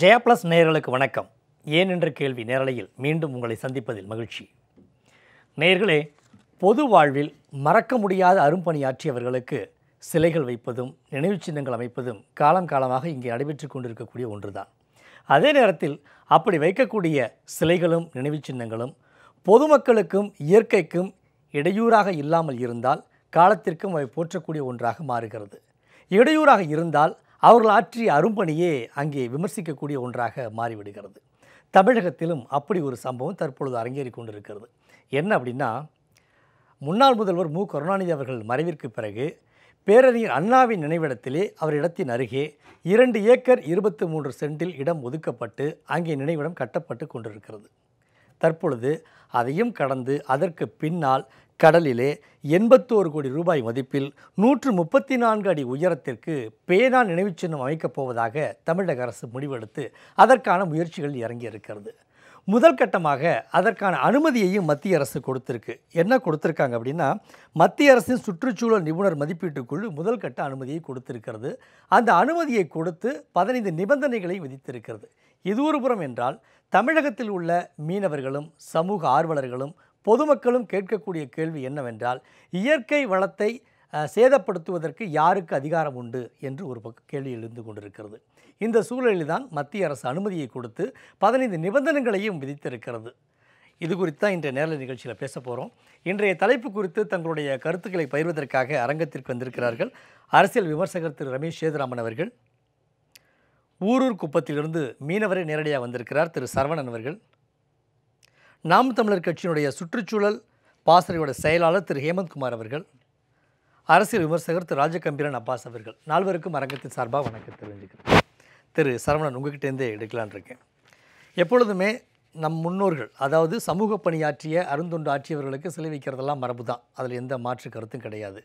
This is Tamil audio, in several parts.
ஜெயா பிளஸ் நேயர்களுக்கு வணக்கம் ஏன் என்ற கேள்வி நேரலையில் மீண்டும் உங்களை சந்திப்பதில் மகிழ்ச்சி நேர்களே பொது வாழ்வில் மறக்க முடியாத அரும்பணியாற்றியவர்களுக்கு சிலைகள் வைப்பதும் நினைவு சின்னங்கள் அமைப்பதும் காலம் காலமாக இங்கே நடைபெற்று கொண்டிருக்கக்கூடிய ஒன்றுதான் அதே நேரத்தில் அப்படி வைக்கக்கூடிய சிலைகளும் நினைவு சின்னங்களும் பொதுமக்களுக்கும் இயற்கைக்கும் இடையூறாக இல்லாமல் இருந்தால் காலத்திற்கும் அவை போற்றக்கூடிய ஒன்றாக மாறுகிறது இடையூறாக இருந்தால் அவர்கள் ஆற்றிய அரும்பணியே அங்கே விமர்சிக்கக்கூடிய ஒன்றாக மாறிவிடுகிறது தமிழகத்திலும் அப்படி ஒரு சம்பவம் தற்பொழுது அரங்கேறி கொண்டிருக்கிறது என்ன அப்படின்னா முன்னாள் முதல்வர் மு கருணாநிதி அவர்கள் மறைவிற்கு பிறகு பேரறிஞர் அண்ணாவின் நினைவிடத்திலே அவர் இடத்தின் அருகே இரண்டு ஏக்கர் இருபத்தி மூன்று சென்டில் இடம் ஒதுக்கப்பட்டு அங்கே நினைவிடம் கட்டப்பட்டு கொண்டிருக்கிறது தற்பொழுது அதையும் கடந்து அதற்கு பின்னால் கடலிலே எண்பத்தோரு கோடி ரூபாய் மதிப்பில் நூற்று முப்பத்தி நான்கு அடி உயரத்திற்கு பேனா நினைவுச்சின்னம் அமைக்கப் போவதாக தமிழக அரசு முடிவெடுத்து அதற்கான முயற்சிகள் இறங்கி இருக்கிறது முதல் கட்டமாக அதற்கான அனுமதியையும் மத்திய அரசு கொடுத்துருக்கு என்ன கொடுத்துருக்காங்க அப்படின்னா மத்திய அரசின் சுற்றுச்சூழல் நிபுணர் மதிப்பீட்டுக்குழு முதல் கட்ட அனுமதியை கொடுத்திருக்கிறது அந்த அனுமதியை கொடுத்து பதினைந்து நிபந்தனைகளை விதித்திருக்கிறது இது ஒரு புறம் என்றால் தமிழகத்தில் உள்ள மீனவர்களும் சமூக ஆர்வலர்களும் பொதுமக்களும் கேட்கக்கூடிய கேள்வி என்னவென்றால் இயற்கை வளத்தை சேதப்படுத்துவதற்கு யாருக்கு அதிகாரம் உண்டு என்று ஒரு பக்கம் கேள்வி எழுந்து கொண்டிருக்கிறது இந்த சூழலில்தான் மத்திய அரசு அனுமதியை கொடுத்து பதினைந்து நிபந்தனைகளையும் விதித்திருக்கிறது இது குறித்து தான் இன்றைய நேரலை நிகழ்ச்சியில் பேச போகிறோம் இன்றைய தலைப்பு குறித்து தங்களுடைய கருத்துக்களை பயிர்வதற்காக அரங்கத்திற்கு வந்திருக்கிறார்கள் அரசியல் விமர்சகர் திரு ரமேஷ் சேதுராமன் அவர்கள் ஊரூர் குப்பத்திலிருந்து மீனவரை நேரடியாக வந்திருக்கிறார் திரு சரவணன் அவர்கள் நாம் தமிழர் கட்சியினுடைய சுற்றுச்சூழல் பாசறையோட செயலாளர் திரு ஹேமந்த்குமார் அவர்கள் அரசியல் விமர்சகர் திரு ராஜகம்பீரன் அப்பாஸ் அவர்கள் நால்வருக்கும் அரங்கத்தின் சார்பாக வணக்கம் தெரிவிக்கிறேன் திரு சரவணன் உங்ககிட்டேருந்தே எடுக்கலான் இருக்கேன் எப்பொழுதுமே நம் முன்னோர்கள் அதாவது சமூக பணியாற்றிய அருந்தொண்டு ஆற்றியவர்களுக்கு சிலை வைக்கிறதெல்லாம் மரபு தான் அதில் எந்த மாற்று கருத்தும் கிடையாது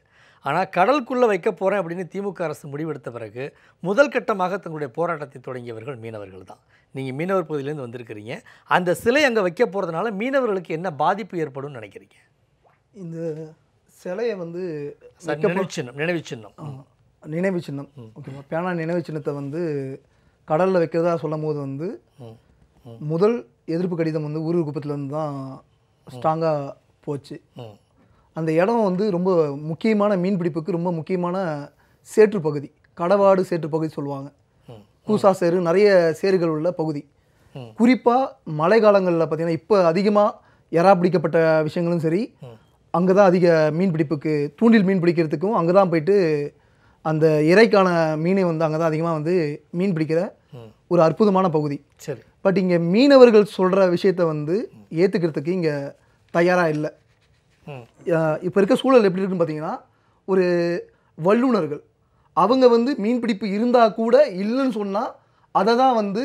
ஆனால் கடலுக்குள்ளே வைக்க போகிறேன் அப்படின்னு திமுக அரசு முடிவெடுத்த பிறகு முதல் கட்டமாக தங்களுடைய போராட்டத்தை தொடங்கியவர்கள் மீனவர்கள் தான் நீங்கள் மீனவர் பகுதியிலேருந்து வந்திருக்கிறீங்க அந்த சிலை அங்கே வைக்க போகிறதுனால மீனவர்களுக்கு என்ன பாதிப்பு ஏற்படும் நினைக்கிறீங்க இந்த சிலையை வந்து நினைவு சின்னம் நினைவு சின்னம் நினைவு சின்னம் ஓகேவா பேனா நினைவு சின்னத்தை வந்து கடலில் வைக்கிறதா சொல்லும் போது வந்து முதல் எதிர்ப்பு கடிதம் வந்து ஊரூர் குப்பத்துலேருந்து தான் ஸ்ட்ராங்காக போச்சு அந்த இடம் வந்து ரொம்ப முக்கியமான மீன்பிடிப்புக்கு ரொம்ப முக்கியமான சேற்று பகுதி கடவாடு சேற்று பகுதி சொல்லுவாங்க கூசா சேரு நிறைய சேறுகள் உள்ள பகுதி குறிப்பாக மழை காலங்களில் பார்த்திங்கன்னா இப்போ அதிகமாக எறா பிடிக்கப்பட்ட விஷயங்களும் சரி அங்கே தான் அதிக மீன் பிடிப்புக்கு தூண்டில் மீன் பிடிக்கிறதுக்கும் அங்கே தான் போயிட்டு அந்த இறைக்கான மீனை வந்து அங்கே தான் அதிகமாக வந்து மீன் பிடிக்கிற ஒரு அற்புதமான பகுதி சரி பட் இங்கே மீனவர்கள் சொல்கிற விஷயத்த வந்து ஏற்றுக்கிறதுக்கு இங்கே தயாராக இல்லை இப்போ இருக்க சூழல் எப்படி இருக்குன்னு பார்த்தீங்கன்னா ஒரு வல்லுநர்கள் அவங்க வந்து மீன்பிடிப்பு இருந்தால் கூட இல்லைன்னு சொன்னால் அதை தான் வந்து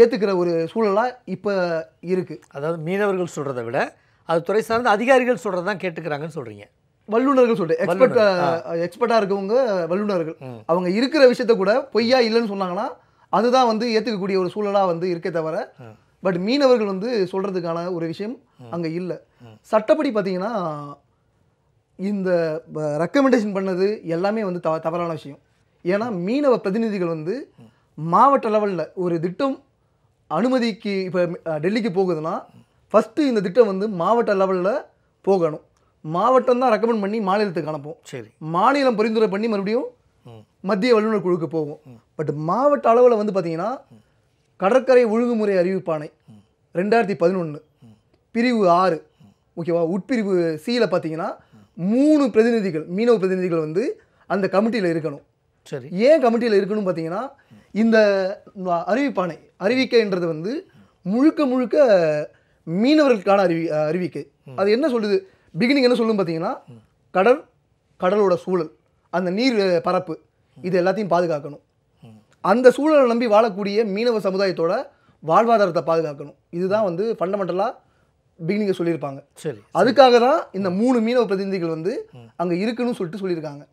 ஏற்றுக்கிற ஒரு சூழலாக இப்போ இருக்குது அதாவது மீனவர்கள் சொல்கிறத விட அது துறை சார்ந்த அதிகாரிகள் சொல்கிறது தான் கேட்டுக்கிறாங்கன்னு சொல்கிறீங்க வல்லுநர்கள் சொல்கிறேன் எக்ஸ்பர்ட் எக்ஸ்பர்ட்டாக இருக்கவங்க வல்லுநர்கள் அவங்க இருக்கிற விஷயத்த கூட பொய்யா இல்லைன்னு சொன்னாங்கன்னா அதுதான் வந்து ஏற்றுக்கக்கூடிய ஒரு சூழலாக வந்து இருக்கே தவிர பட் மீனவர்கள் வந்து சொல்கிறதுக்கான ஒரு விஷயம் அங்கே இல்லை சட்டப்படி பார்த்தீங்கன்னா இந்த ரெக்கமெண்டேஷன் பண்ணது எல்லாமே வந்து தவ தவறான விஷயம் ஏன்னா மீனவ பிரதிநிதிகள் வந்து மாவட்ட லெவலில் ஒரு திட்டம் அனுமதிக்கு இப்போ டெல்லிக்கு போகுதுன்னா ஃபஸ்ட்டு இந்த திட்டம் வந்து மாவட்ட லெவலில் போகணும் மாவட்டம் தான் ரெக்கமெண்ட் பண்ணி மாநிலத்துக்கு அனுப்போம் சரி மாநிலம் பரிந்துரை பண்ணி மறுபடியும் மத்திய வல்லுநர் குழுக்கு போகும் பட் மாவட்ட அளவில் வந்து பார்த்திங்கன்னா கடற்கரை ஒழுங்குமுறை அறிவிப்பானை ரெண்டாயிரத்தி பதினொன்று பிரிவு ஆறு ஓகேவா உட்பிரிவு சியில் பார்த்தீங்கன்னா மூணு பிரதிநிதிகள் மீனவ பிரதிநிதிகள் வந்து அந்த கமிட்டியில் இருக்கணும் சரி ஏன் கமிட்டியில் இருக்கணும் பார்த்தீங்கன்னா இந்த அறிவிப்பானை அறிவிக்கைன்றது வந்து முழுக்க முழுக்க மீனவர்களுக்கான அறிவி அறிவிக்கை அது என்ன சொல்லுது பிகினிங் என்ன சொல்லும் பார்த்தீங்கன்னா கடல் கடலோட சூழல் அந்த நீர் பரப்பு இது எல்லாத்தையும் பாதுகாக்கணும் அந்த சூழலை நம்பி வாழக்கூடிய மீனவ சமுதாயத்தோட வாழ்வாதாரத்தை பாதுகாக்கணும் இதுதான் வந்து ஃபண்டமெண்டலாக பிகினிங்க சொல்லியிருப்பாங்க சரி அதுக்காக தான் இந்த மூணு மீனவ பிரதிநிதிகள் வந்து அங்கே இருக்குன்னு சொல்லிட்டு சொல்லியிருக்காங்க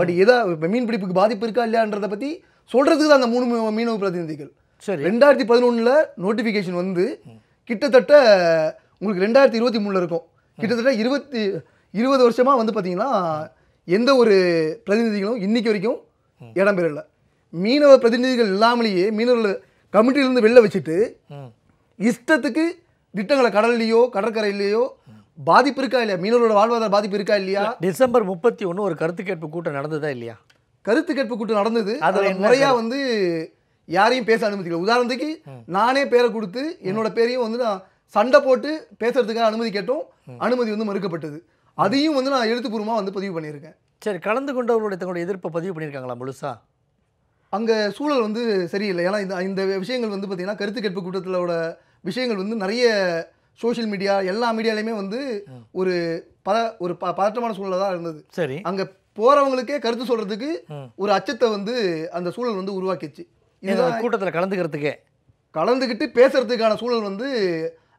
பட் எதாவது இப்போ மீன் பிடிப்புக்கு பாதிப்பு இருக்கா இல்லையான்றத பற்றி சொல்கிறதுக்கு தான் அந்த மூணு மீனவ பிரதிநிதிகள் சரி ரெண்டாயிரத்தி பதினொன்றில் நோட்டிஃபிகேஷன் வந்து கிட்டத்தட்ட உங்களுக்கு ரெண்டாயிரத்தி இருபத்தி மூணில் இருக்கும் கிட்டத்தட்ட இருபத்தி இருபது வருஷமாக வந்து பார்த்திங்கன்னா எந்த ஒரு பிரதிநிதிகளும் இன்றைக்கி வரைக்கும் இடம்பெறல மீனவ பிரதிநிதிகள் இல்லாமலேயே மீனவர்களை கமிட்டியிலேருந்து வெளில வச்சுட்டு இஷ்டத்துக்கு திட்டங்களை கடல்லையோ கடற்கரையிலேயோ பாதிப்பு இருக்கா இல்லையா மீனவர்களோட வாழ்வாதார பாதிப்பு இருக்கா இல்லையா டிசம்பர் முப்பத்தி ஒன்று ஒரு கருத்து கேட்பு கூட்டம் நடந்ததா இல்லையா கருத்து கேட்பு கூட்டம் நடந்தது அதில் முறையாக வந்து யாரையும் பேச அனுமதிக்கல உதாரணத்துக்கு நானே பேரை கொடுத்து என்னோட பேரையும் வந்து நான் சண்டை போட்டு பேசுறதுக்காக அனுமதி கேட்டோம் அனுமதி வந்து மறுக்கப்பட்டது அதையும் வந்து நான் எழுத்துப்பூர்வமாக வந்து பதிவு பண்ணியிருக்கேன் சரி கலந்து கொண்டவர்களுடைய தங்களுடைய எதிர்ப்பை பதிவு பண்ணியிருக்காங்களா முழுசா அங்கே சூழல் வந்து சரியில்லை ஏன்னா இந்த இந்த விஷயங்கள் வந்து பார்த்திங்கன்னா கருத்து கேட்பு கூட்டத்திலோட விஷயங்கள் வந்து நிறைய சோஷியல் மீடியா எல்லா மீடியாலையுமே வந்து ஒரு பல ஒரு ப பதற்றமான சூழலாக தான் இருந்தது சரி அங்கே போகிறவங்களுக்கே கருத்து சொல்கிறதுக்கு ஒரு அச்சத்தை வந்து அந்த சூழல் வந்து உருவாக்கிச்சு இதுதான் கூட்டத்தில் கலந்துக்கிறதுக்கே கலந்துக்கிட்டு பேசுறதுக்கான சூழல் வந்து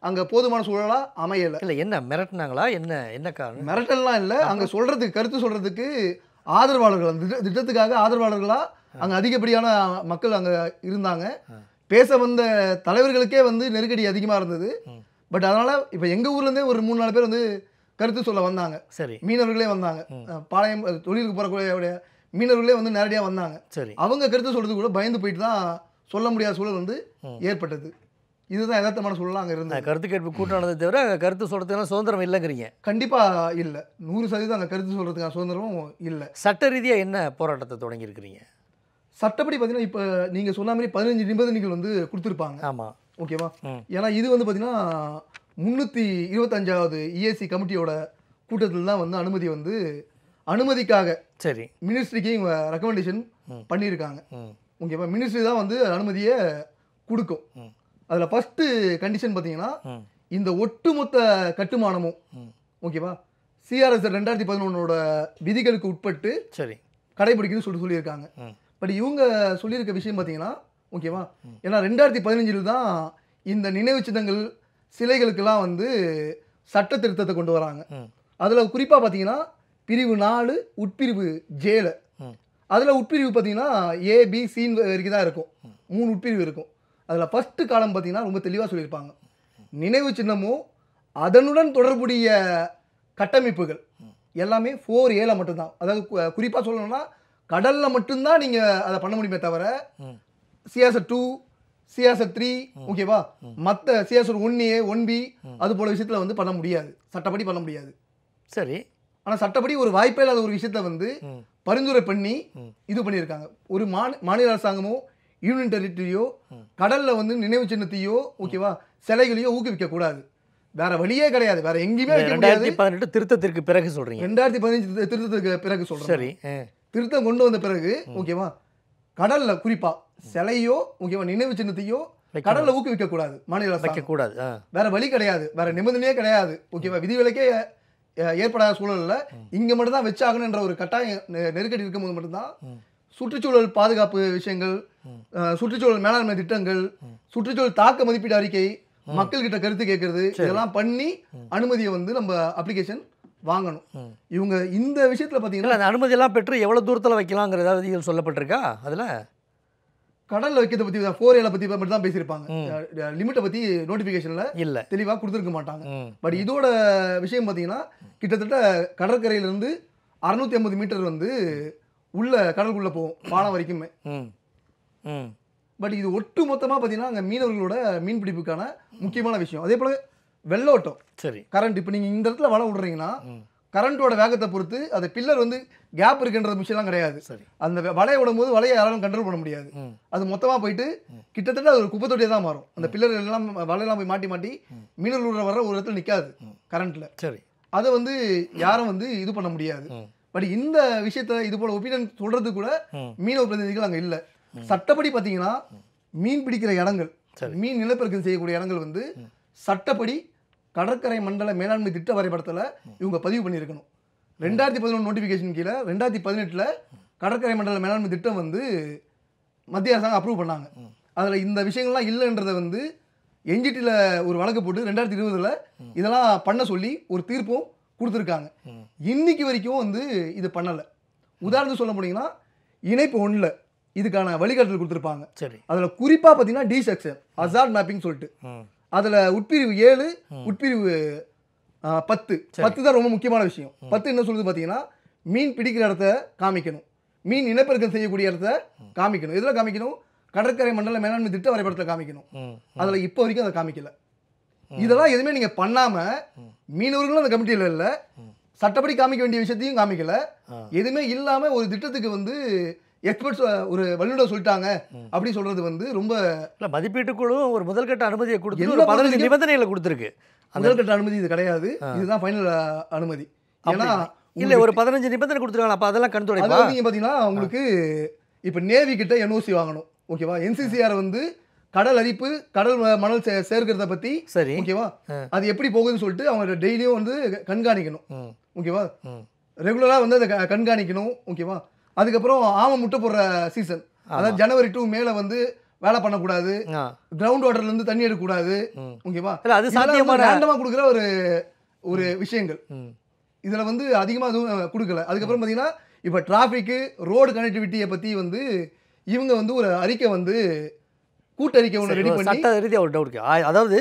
அங்கே போதுமான சூழலாக அமையலை இல்லை என்ன மிரட்டினாங்களா என்ன என்ன காரணம் மிரட்டல்லாம் இல்லை அங்கே சொல்கிறதுக்கு கருத்து சொல்கிறதுக்கு ஆதரவாளர்கள் அந்த திட்டத்துக்காக ஆதரவாளர்களாக அங்கே அதிகப்படியான மக்கள் அங்கே இருந்தாங்க பேச வந்த தலைவர்களுக்கே வந்து நெருக்கடி அதிகமாக இருந்தது பட் அதனால் இப்போ எங்கள் ஊர்லேருந்தே ஒரு மூணு நாலு பேர் வந்து கருத்து சொல்ல வந்தாங்க சரி மீனவர்களே வந்தாங்க பாளையம் தொழிலுக்கு போகக்கூடிய மீனவர்களே வந்து நேரடியாக வந்தாங்க சரி அவங்க கருத்து சொல்கிறது கூட பயந்து போயிட்டு தான் சொல்ல முடியாத சூழல் வந்து ஏற்பட்டது இதுதான் எதார்த்தமான சொல்லலாம் அங்கே இருந்தேன் கருத்து கேட்பு கூட்டம் நடந்தது தவிர அங்கே கருத்து சொல்கிறதுக்கான சுதந்திரம் இல்லைங்கிறீங்க கண்டிப்பாக இல்லை நூறு சதவீதம் அங்கே கருத்து சொல்கிறதுக்கான சுதந்திரமும் இல்லை சட்ட ரீதியாக என்ன போராட்டத்தை தொடங்கியிருக்கிறீங்க சட்டப்படி பார்த்தீங்கன்னா இப்போ நீங்கள் சொன்ன மாதிரி பதினஞ்சு நிபந்தனைகள் வந்து கொடுத்துருப்பாங்க ஆமாம் ஓகேவா ஏன்னா இது வந்து பார்த்தீங்கன்னா முந்நூற்றி இருபத்தஞ்சாவது இஎஸ்சி கமிட்டியோட கூட்டத்தில் தான் வந்து அனுமதி வந்து அனுமதிக்காக சரி மினிஸ்ட்ரிக்கு இவங்க ரெக்கமெண்டேஷன் பண்ணியிருக்காங்க ஓகேவா மினிஸ்ட்ரி தான் வந்து அனுமதியை கொடுக்கும் அதில் ஃபஸ்ட்டு கண்டிஷன் பார்த்தீங்கன்னா இந்த ஒட்டுமொத்த கட்டுமானமும் ஓகேவா சிஆர்எஸ் ரெண்டாயிரத்தி பதினொன்னோட விதிகளுக்கு உட்பட்டு சரி கடைபிடிக்குன்னு சொல்லிட்டு சொல்லியிருக்காங்க பட் இவங்க சொல்லியிருக்க விஷயம் பார்த்தீங்கன்னா ஓகேவா ஏன்னா ரெண்டாயிரத்தி பதினஞ்சில் தான் இந்த நினைவு சின்னங்கள் சிலைகளுக்கெல்லாம் வந்து சட்ட திருத்தத்தை கொண்டு வராங்க அதில் குறிப்பாக பார்த்தீங்கன்னா பிரிவு நாலு உட்பிரிவு ஜேல அதில் உட்பிரிவு பார்த்தீங்கன்னா ஏபிசின்னு வரைக்கும் தான் இருக்கும் மூணு உட்பிரிவு இருக்கும் அதில் ஃபஸ்ட்டு காலம் பார்த்திங்கன்னா ரொம்ப தெளிவாக சொல்லியிருப்பாங்க நினைவு சின்னமும் அதனுடன் தொடர்புடைய கட்டமைப்புகள் எல்லாமே ஃபோர் ஏல மட்டும்தான் அதாவது குறிப்பாக சொல்லணும்னா கடலில் மட்டும்தான் நீங்கள் அதை பண்ண முடியுமே தவிர சியாசர் டூ சியாசர் த்ரீ ஓகேவா மற்ற CRZ one A one B அது போல விஷயத்தில் வந்து பண்ண முடியாது சட்டப்படி பண்ண முடியாது சரி ஆனால் சட்டப்படி ஒரு வாய்ப்பே இல்லாத ஒரு விஷயத்த வந்து பரிந்துரை பண்ணி இது பண்ணியிருக்காங்க ஒரு மாநில அரசாங்கமோ யூனியன் டெரிட்டரியோ கடலில் வந்து நினைவு சின்னத்தையோ ஓகேவா சிலைகளையோ ஊக்குவிக்க கூடாது வேற வழியே கிடையாது வேற எங்கேயுமே பதினெட்டு திருத்தத்திற்கு பிறகு சொல்றீங்க ரெண்டாயிரத்தி பதினஞ்சு திருத்தத்திற்கு பிறகு சொல்றேன் சரி திருத்தம் கொண்டு வந்த பிறகு ஓகேவா கடல்ல குறிப்பா சிலையோ ஓகேவா நினைவு சின்னத்தையோ கடல்ல ஊக்குவிக்க கூடாது மாநில வைக்க கூடாது வேற வழி கிடையாது வேற நிபந்தனையே கிடையாது ஓகேவா விதிவிலக்கே ஏற்படாத சூழல்ல இங்க மட்டும்தான் வச்சாகணும் என்ற ஒரு கட்டாயம் நெருக்கடி இருக்கும்போது மட்டும்தான் சுற்றுச்சூழல் பாதுகாப்பு விஷயங்கள் சுற்றுச்சூழல் மேலாண்மை திட்டங்கள் சுற்றுச்சூழல் தாக்க மதிப்பீடு அறிக்கை மக்கள் கிட்ட கருத்து கேட்கறது இதெல்லாம் பண்ணி அனுமதியை வந்து நம்ம அப்ளிகேஷன் வாங்கணும் இவங்க இந்த விஷயத்தில் பார்த்தீங்கன்னா அந்த அனுமதியெல்லாம் பெற்று எவ்வளோ தூரத்தில் வைக்கலாங்கிற ஏதாவது சொல்லப்பட்டிருக்கா அதில் கடலில் வைக்கிறத பற்றி ஃபோர் ஏல பற்றி மட்டும் தான் பேசியிருப்பாங்க லிமிட்டை பற்றி நோட்டிஃபிகேஷனில் இல்லை தெளிவாக கொடுத்துருக்க மாட்டாங்க பட் இதோட விஷயம் பார்த்தீங்கன்னா கிட்டத்தட்ட கடற்கரையிலேருந்து அறுநூத்தி ஐம்பது மீட்டர் வந்து உள்ள கடலுக்குள்ளே போகும் பாலம் வரைக்குமே பட் இது ஒட்டு மொத்தமாக பார்த்தீங்கன்னா அங்கே மீனவர்களோட மீன் பிடிப்புக்கான முக்கியமான விஷயம் அதே போல் வெள்ளோட்டம் சரி கரண்ட் இப்போ நீங்கள் இந்த இடத்துல வளம் விடுறீங்கன்னா கரண்ட்டோட வேகத்தை பொறுத்து அந்த பில்லர் வந்து கேப் இருக்குன்ற விஷயம்லாம் கிடையாது சரி அந்த வலையை விடும் போது வலையை யாராலும் கண்ட்ரோல் பண்ண முடியாது அது மொத்தமாக போயிட்டு கிட்டத்தட்ட அது ஒரு குப்பை தொட்டியாக தான் மாறும் அந்த பில்லர் எல்லாம் வலையெல்லாம் போய் மாட்டி மாட்டி மீனவர்களோட வர ஒரு இடத்துல நிற்காது கரண்ட்டில் சரி அதை வந்து யாரும் வந்து இது பண்ண முடியாது பட் இந்த விஷயத்த இது போல ஒப்பீனியன் சொல்றது கூட மீனவ பிரதிநிதிகள் அங்கே இல்லை சட்டப்படி பார்த்தீங்கன்னா மீன் பிடிக்கிற இடங்கள் மீன் நிலப்பெருக்கம் செய்யக்கூடிய இடங்கள் வந்து சட்டப்படி கடற்கரை மண்டல மேலாண்மை திட்ட வரைபடத்தில் இவங்க பதிவு பண்ணியிருக்கணும் ரெண்டாயிரத்தி பதினொன்று நோட்டிஃபிகேஷன் கீழே ரெண்டாயிரத்தி பதினெட்டில் கடற்கரை மண்டல மேலாண்மை திட்டம் வந்து மத்திய அரசாங்கம் அப்ரூவ் பண்ணாங்க அதில் இந்த விஷயங்கள்லாம் இல்லைன்றதை வந்து என்ஜிடியில் ஒரு வழக்கு போட்டு ரெண்டாயிரத்தி இருபதில் இதெல்லாம் பண்ண சொல்லி ஒரு தீர்ப்பும் கொடுத்துருக்காங்க இன்னைக்கு வரைக்கும் வந்து இது பண்ணலை உதாரணத்துக்கு சொல்ல முடியுங்கன்னா இணைப்பு ஒன்றில் இதுக்கான வழிகாட்டல் கொடுத்துருப்பாங்க சரி அதில் குறிப்பாக பார்த்தீங்கன்னா டி செக்ஷன் அசார்ட் மேப்பிங் சொல்லிட்டு அதில் உட்பிரிவு ஏழு உட்பிரிவு பத்து பத்து தான் ரொம்ப முக்கியமான விஷயம் பத்து என்ன சொல்லுது பார்த்தீங்கன்னா மீன் பிடிக்கிற இடத்த காமிக்கணும் மீன் இனப்பெருக்கம் செய்யக்கூடிய இடத்த காமிக்கணும் எதில் காமிக்கணும் கடற்கரை மண்டல மேலாண்மை திட்ட வரைபடத்தில் காமிக்கணும் அதில் இப்போ வரைக்கும் அதை காமிக்கல இதெல்லாம் எதுவுமே நீங்கள் பண்ணாமல் மீனவர்களும் அந்த கமிட்டியில் இல்லை சட்டப்படி காமிக்க வேண்டிய விஷயத்தையும் காமிக்கல எதுவுமே இல்லாமல் ஒரு திட்டத்துக்கு வந்து எக்ஸ்பர்ட்ஸ் ஒரு வல்லுநர் சொல்லிட்டாங்க அப்படின்னு சொல்றது வந்து ரொம்ப இல்லை மதிப்பீட்டுக்குழு ஒரு முதல்கட்ட அனுமதியை கொடுத்து பதினஞ்சு நிபந்தனைகளை கொடுத்துருக்கு முதல்கட்ட அனுமதி இது கிடையாது இதுதான் ஃபைனல் அனுமதி ஏன்னா இல்லை ஒரு பதினஞ்சு நிபந்தனை கொடுத்துருக்காங்க அப்போ அதெல்லாம் கண் தொடங்கி நீங்கள் பார்த்தீங்கன்னா உங்களுக்கு இப்போ நேவி கிட்ட என்ஓசி வாங்கணும் ஓகேவா என்சிசிஆர் வந்து கடல் அரிப்பு கடல் மணல் சே சேர்க்கிறத பற்றி சரி ஓகேவா அது எப்படி போகுதுன்னு சொல்லிட்டு அவங்க டெய்லியும் வந்து கண்காணிக்கணும் ஓகேவா ரெகுலராக வந்து அதை கண்காணிக்கணும் ஓகேவா அதுக்கப்புறம் ஆமை முட்டை போடுற சீசன் அதாவது ஜனவரி டூ மேலே வந்து வேலை பண்ணக்கூடாது கிரவுண்ட் வாட்டர்ல இருந்து தண்ணி எடுக்கக்கூடாது ஓகேவா அது சாத்தியமா கொடுக்குற ஒரு ஒரு விஷயங்கள் இதில் வந்து அதிகமாக எதுவும் கொடுக்கல அதுக்கப்புறம் பார்த்தீங்கன்னா இப்போ டிராஃபிக்கு ரோடு கனெக்டிவிட்டியை பற்றி வந்து இவங்க வந்து ஒரு அறிக்கை வந்து கூட்டறிக்கை ஒன்று ரெடி பண்ணி சட்ட ரீதியாக ஒரு டவுட் அதாவது